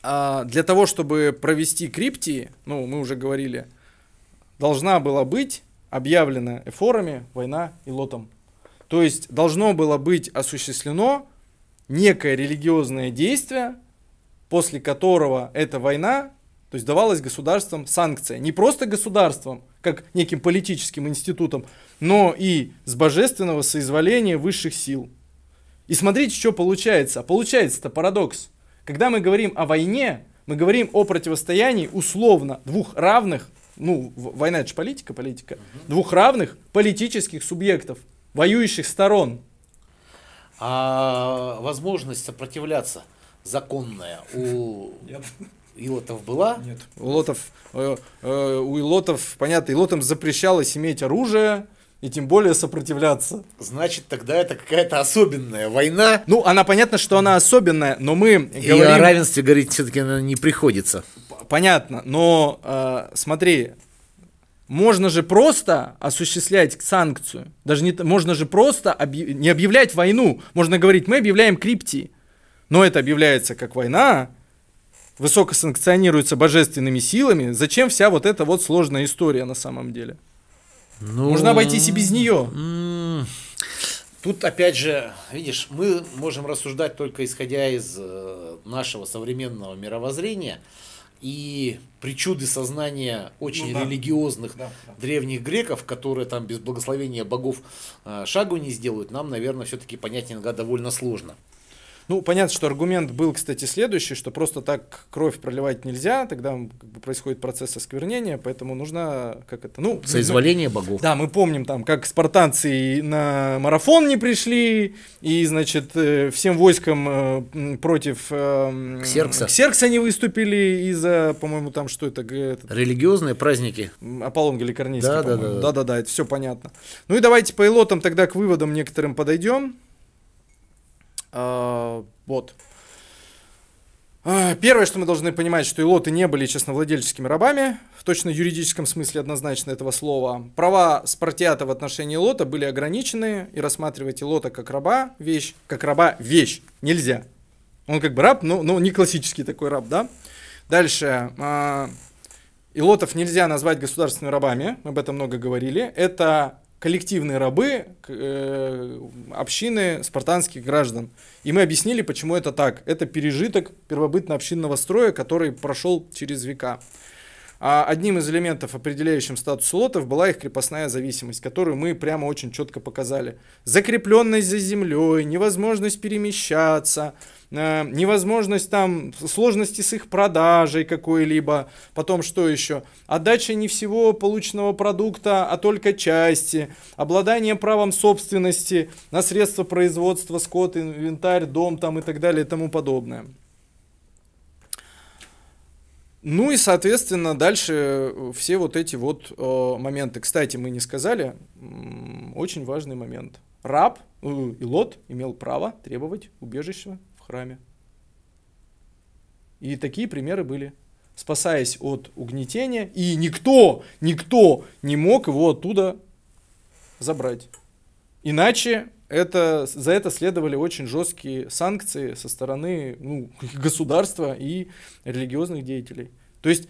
э, для того, чтобы провести крипти, ну, мы уже говорили, должна была быть объявлена эфорами война Илотам, То есть должно было быть осуществлено некое религиозное действие, после которого эта война, то есть давалась государством санкция. Не просто государством, как неким политическим институтом, но и с божественного соизволения высших сил. И смотрите, что получается. Получается-то парадокс. Когда мы говорим о войне, мы говорим о противостоянии условно двух равных, ну, война это же политика, политика, двух равных политических субъектов, воюющих сторон – а возможность сопротивляться законная у Илотов была? Нет. У Илотов, э, э, у Илотов, понятно, Илотам запрещалось иметь оружие, и тем более сопротивляться. Значит, тогда это какая-то особенная война. Ну, она понятно, что она особенная, но мы и говорим... о равенстве говорить все-таки не приходится. Понятно, но э, смотри, можно же просто осуществлять санкцию. Даже не, можно же просто объ, не объявлять войну. Можно говорить, мы объявляем крипти. Но это объявляется как война, высоко санкционируется божественными силами. Зачем вся вот эта вот сложная история на самом деле? Ну... Можно обойтись и без нее. Тут опять же, видишь, мы можем рассуждать только исходя из э, нашего современного мировоззрения и причуды сознания очень ну, да. религиозных да, да. древних греков, которые там без благословения богов а, шагу не сделают, нам, наверное, все-таки понять иногда довольно сложно. Ну, понятно, что аргумент был, кстати, следующий, что просто так кровь проливать нельзя, тогда как бы, происходит процесс осквернения, поэтому нужно, как это, ну... Соизволение ну, богов. Да, мы помним там, как спартанцы на марафон не пришли, и, значит, э, всем войскам э, против... Э, Ксеркса. Ксеркса они выступили из-за, по-моему, там, что это... Этот... Религиозные праздники. Аполлон Галикарнейский, да, да, да, да. Да-да-да, это все понятно. Ну и давайте по элотам тогда к выводам некоторым подойдем. А, вот. А, первое, что мы должны понимать, что илоты не были честно, честновладельческими рабами, в точно юридическом смысле однозначно этого слова. Права спартиата в отношении илота были ограничены, и рассматривать илота как раба вещь, как раба вещь нельзя. Он как бы раб, но, но не классический такой раб, да? Дальше. А, Илотов нельзя назвать государственными рабами, мы об этом много говорили. Это коллективные рабы э, общины спартанских граждан. И мы объяснили, почему это так. Это пережиток первобытно-общинного строя, который прошел через века. А одним из элементов, определяющим статус лотов, была их крепостная зависимость, которую мы прямо очень четко показали. Закрепленность за землей, невозможность перемещаться, э, невозможность там сложности с их продажей какой-либо, потом что еще, отдача не всего полученного продукта, а только части, обладание правом собственности на средства производства, скот, инвентарь, дом там и так далее и тому подобное. Ну и, соответственно, дальше э, все вот эти вот э, моменты. Кстати, мы не сказали, очень важный момент. Раб э, лот имел право требовать убежища в храме. И такие примеры были. Спасаясь от угнетения, и никто, никто не мог его оттуда забрать. Иначе это, за это следовали очень жесткие санкции со стороны ну, (laughs) государства и религиозных деятелей. То есть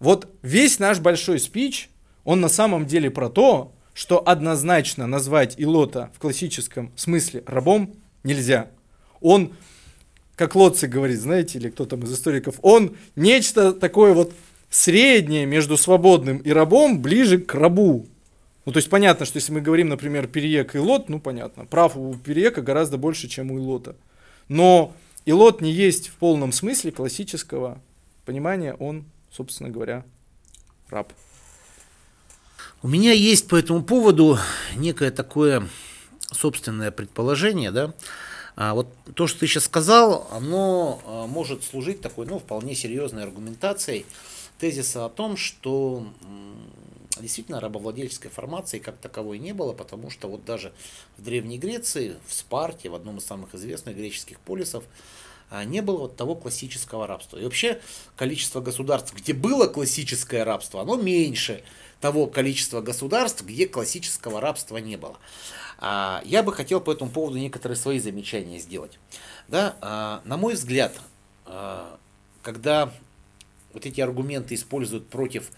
вот весь наш большой спич, он на самом деле про то, что однозначно назвать Илота в классическом смысле рабом нельзя. Он, как Лотце говорит, знаете, или кто там из историков, он нечто такое вот среднее между свободным и рабом, ближе к рабу. Ну, то есть понятно, что если мы говорим, например, Перьек и Лот, ну, понятно, прав у Перьека гораздо больше, чем у Илота. Но Илот не есть в полном смысле классического понимания, он, собственно говоря, раб. У меня есть по этому поводу некое такое собственное предположение, да, а вот то, что ты сейчас сказал, оно а, может служить такой, ну, вполне серьезной аргументацией тезиса о том, что действительно рабовладельческой формации как таковой не было, потому что вот даже в Древней Греции, в Спарте, в одном из самых известных греческих полисов, а, не было вот того классического рабства. И вообще количество государств, где было классическое рабство, оно меньше того количества государств, где классического рабства не было. А, я бы хотел по этому поводу некоторые свои замечания сделать. Да, а, на мой взгляд, когда вот эти аргументы используют против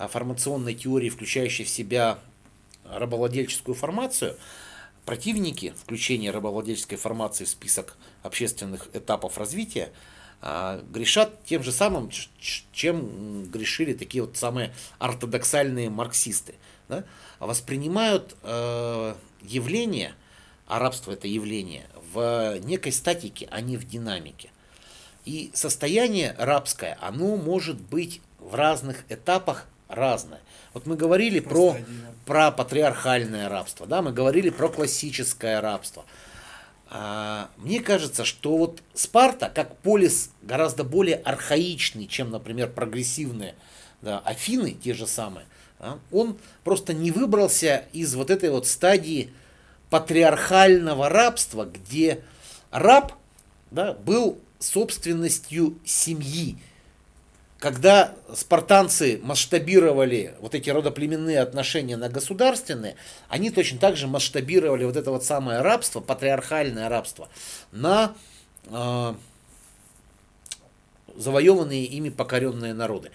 а, формационной теории, включающей в себя рабовладельческую формацию, противники включения рабовладельческой формации в список общественных этапов развития а, грешат тем же самым, чем грешили такие вот самые ортодоксальные марксисты. Да? Воспринимают э, явление, арабство это явление, в некой статике, а не в динамике. И состояние рабское, оно может быть в разных этапах разное. Вот мы говорили про, про патриархальное рабство, да, мы говорили про классическое рабство. А, мне кажется, что вот Спарта, как полис, гораздо более архаичный, чем, например, прогрессивные да, Афины, те же самые, да, он просто не выбрался из вот этой вот стадии патриархального рабства, где раб да, был собственностью семьи, когда спартанцы масштабировали вот эти родоплеменные отношения на государственные, они точно так же масштабировали вот это вот самое рабство, патриархальное рабство, на э, завоеванные ими покоренные народы.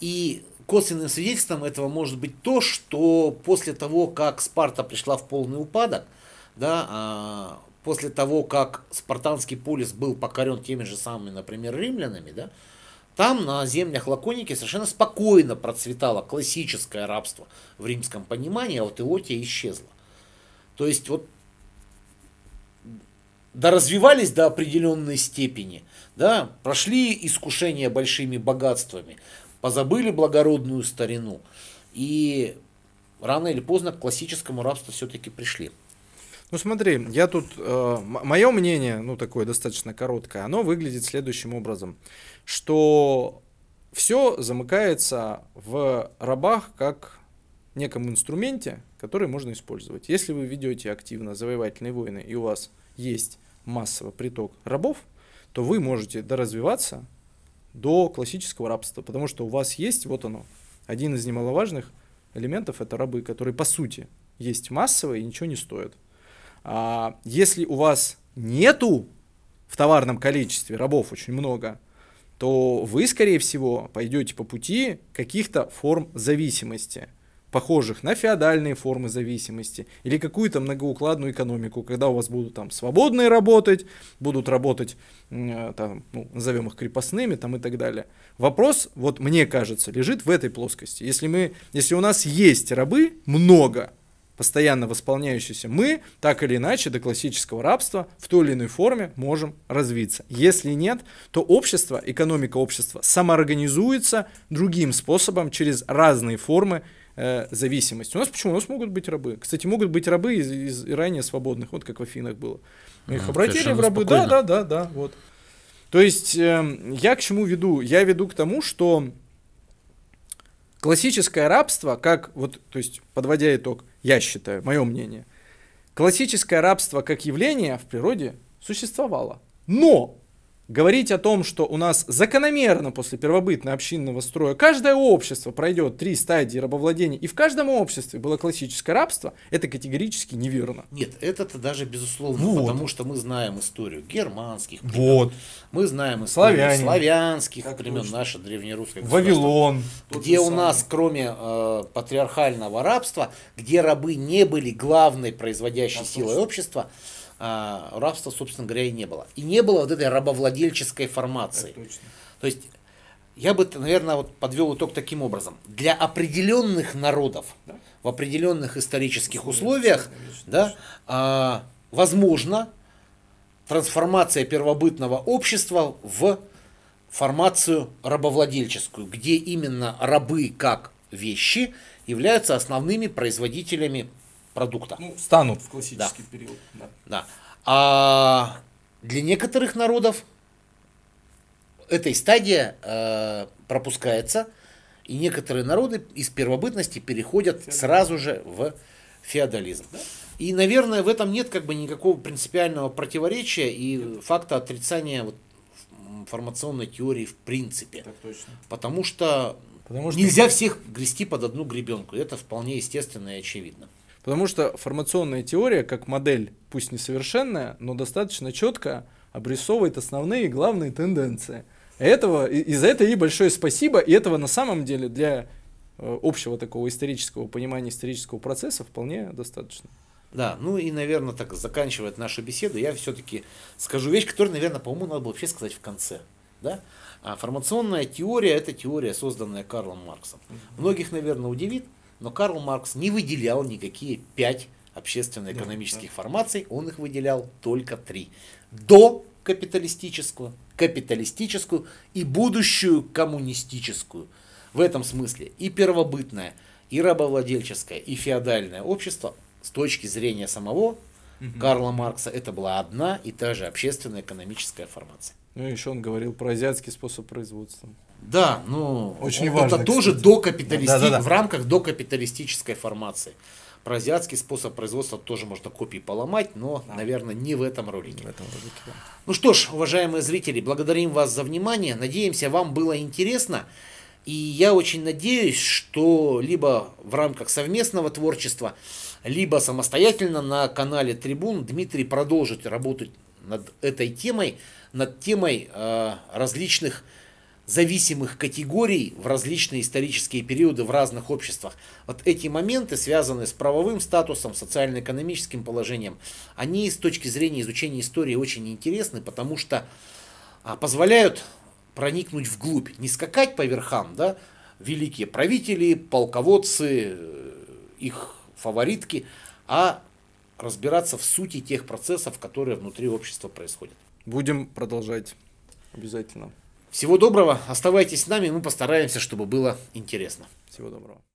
И косвенным свидетельством этого может быть то, что после того, как Спарта пришла в полный упадок, да, э, после того, как спартанский полис был покорен теми же самыми, например, римлянами, да, э, там на землях Лаконики совершенно спокойно процветало классическое рабство в римском понимании, а вот Иотия исчезла. То есть вот доразвивались до определенной степени, да, прошли искушение большими богатствами, позабыли благородную старину и рано или поздно к классическому рабству все-таки пришли. Ну смотри, я тут, э, мое мнение, ну такое достаточно короткое, оно выглядит следующим образом, что все замыкается в рабах как неком инструменте, который можно использовать. Если вы ведете активно завоевательные войны и у вас есть массовый приток рабов, то вы можете доразвиваться до классического рабства, потому что у вас есть, вот оно, один из немаловажных элементов – это рабы, которые по сути есть массовые и ничего не стоят. А, если у вас нету в товарном количестве рабов очень много, то вы, скорее всего, пойдете по пути каких-то форм зависимости, похожих на феодальные формы зависимости или какую-то многоукладную экономику, когда у вас будут там свободные работать, будут работать, э, там, ну, назовем их крепостными там, и так далее. Вопрос, вот мне кажется, лежит в этой плоскости. Если, мы, если у нас есть рабы много, постоянно восполняющийся, мы так или иначе до классического рабства в той или иной форме можем развиться. Если нет, то общество, экономика общества самоорганизуется другим способом через разные формы э, зависимость У нас почему? У нас могут быть рабы. Кстати, могут быть рабы из, из ранее свободных, вот как в Афинах было. Мы их обратили в рабы. Спокойно. Да, да, да, да, вот. То есть э, я к чему веду? Я веду к тому, что классическое рабство, как вот, то есть подводя итог, я считаю, мое мнение, классическое рабство как явление в природе существовало. Но говорить о том, что у нас закономерно после первобытно-общинного строя каждое общество пройдет три стадии рабовладения, и в каждом обществе было классическое рабство, это категорически неверно. Нет, это-то даже безусловно, вот. потому что мы знаем историю германских племен, вот. мы знаем историю Славяне. славянских так племен, точно. наше древнерусское Вавилон. Где у нас, кроме э, патриархального рабства, где рабы не были главной производящей так силой точно. общества, а, рабства, собственно говоря, и не было. И не было вот этой рабовладельческой формации. точно. То есть я бы, наверное, вот подвел итог таким образом. Для определенных народов да? в определенных исторических да, условиях конечно, да, конечно. А, возможно трансформация первобытного общества в формацию рабовладельческую, где именно рабы как вещи являются основными производителями продукта. Ну, станут. В классический да. период. Да. да. А для некоторых народов этой стадия э, пропускается, и некоторые народы из первобытности переходят феодализм. сразу же в феодализм. Да? И, наверное, в этом нет как бы никакого принципиального противоречия и нет. факта отрицания вот, формационной теории в принципе. Так точно. Потому что, Потому что нельзя всех грести под одну гребенку. Это вполне естественно и очевидно. Потому что формационная теория, как модель, пусть несовершенная, но достаточно четко обрисовывает основные и главные тенденции. Этого, и, и за это ей большое спасибо, и этого на самом деле для э, общего такого исторического понимания исторического процесса вполне достаточно. Да, ну и, наверное, так заканчивает нашу беседу, я все-таки скажу вещь, которую, наверное, по-моему, надо было вообще сказать в конце. Да? А формационная теория – это теория, созданная Карлом Марксом. Многих, наверное, удивит, но Карл Маркс не выделял никакие пять общественно-экономических да, формаций, он их выделял только три. До капиталистическую, капиталистическую и будущую коммунистическую. В этом смысле и первобытное, и рабовладельческое, и феодальное общество с точки зрения самого угу. Карла Маркса это была одна и та же общественно-экономическая формация. Ну и еще он говорил про азиатский способ производства. Да, ну Очень это важно, тоже кстати. докапиталисти... да, да, да. в рамках докапиталистической формации. Про азиатский способ производства тоже можно копии поломать, но, да. наверное, не в этом ролике. В этом ролике да. Ну что ж, уважаемые зрители, благодарим вас за внимание. Надеемся, вам было интересно. И я очень надеюсь, что либо в рамках совместного творчества, либо самостоятельно на канале Трибун Дмитрий продолжит работать над этой темой, над темой э, различных зависимых категорий в различные исторические периоды в разных обществах. Вот эти моменты, связанные с правовым статусом, социально-экономическим положением, они с точки зрения изучения истории очень интересны, потому что а, позволяют проникнуть вглубь, не скакать по верхам, да, великие правители, полководцы, э, их фаворитки, а разбираться в сути тех процессов, которые внутри общества происходят. Будем продолжать обязательно. Всего доброго, оставайтесь с нами, мы постараемся, чтобы было интересно. Всего доброго.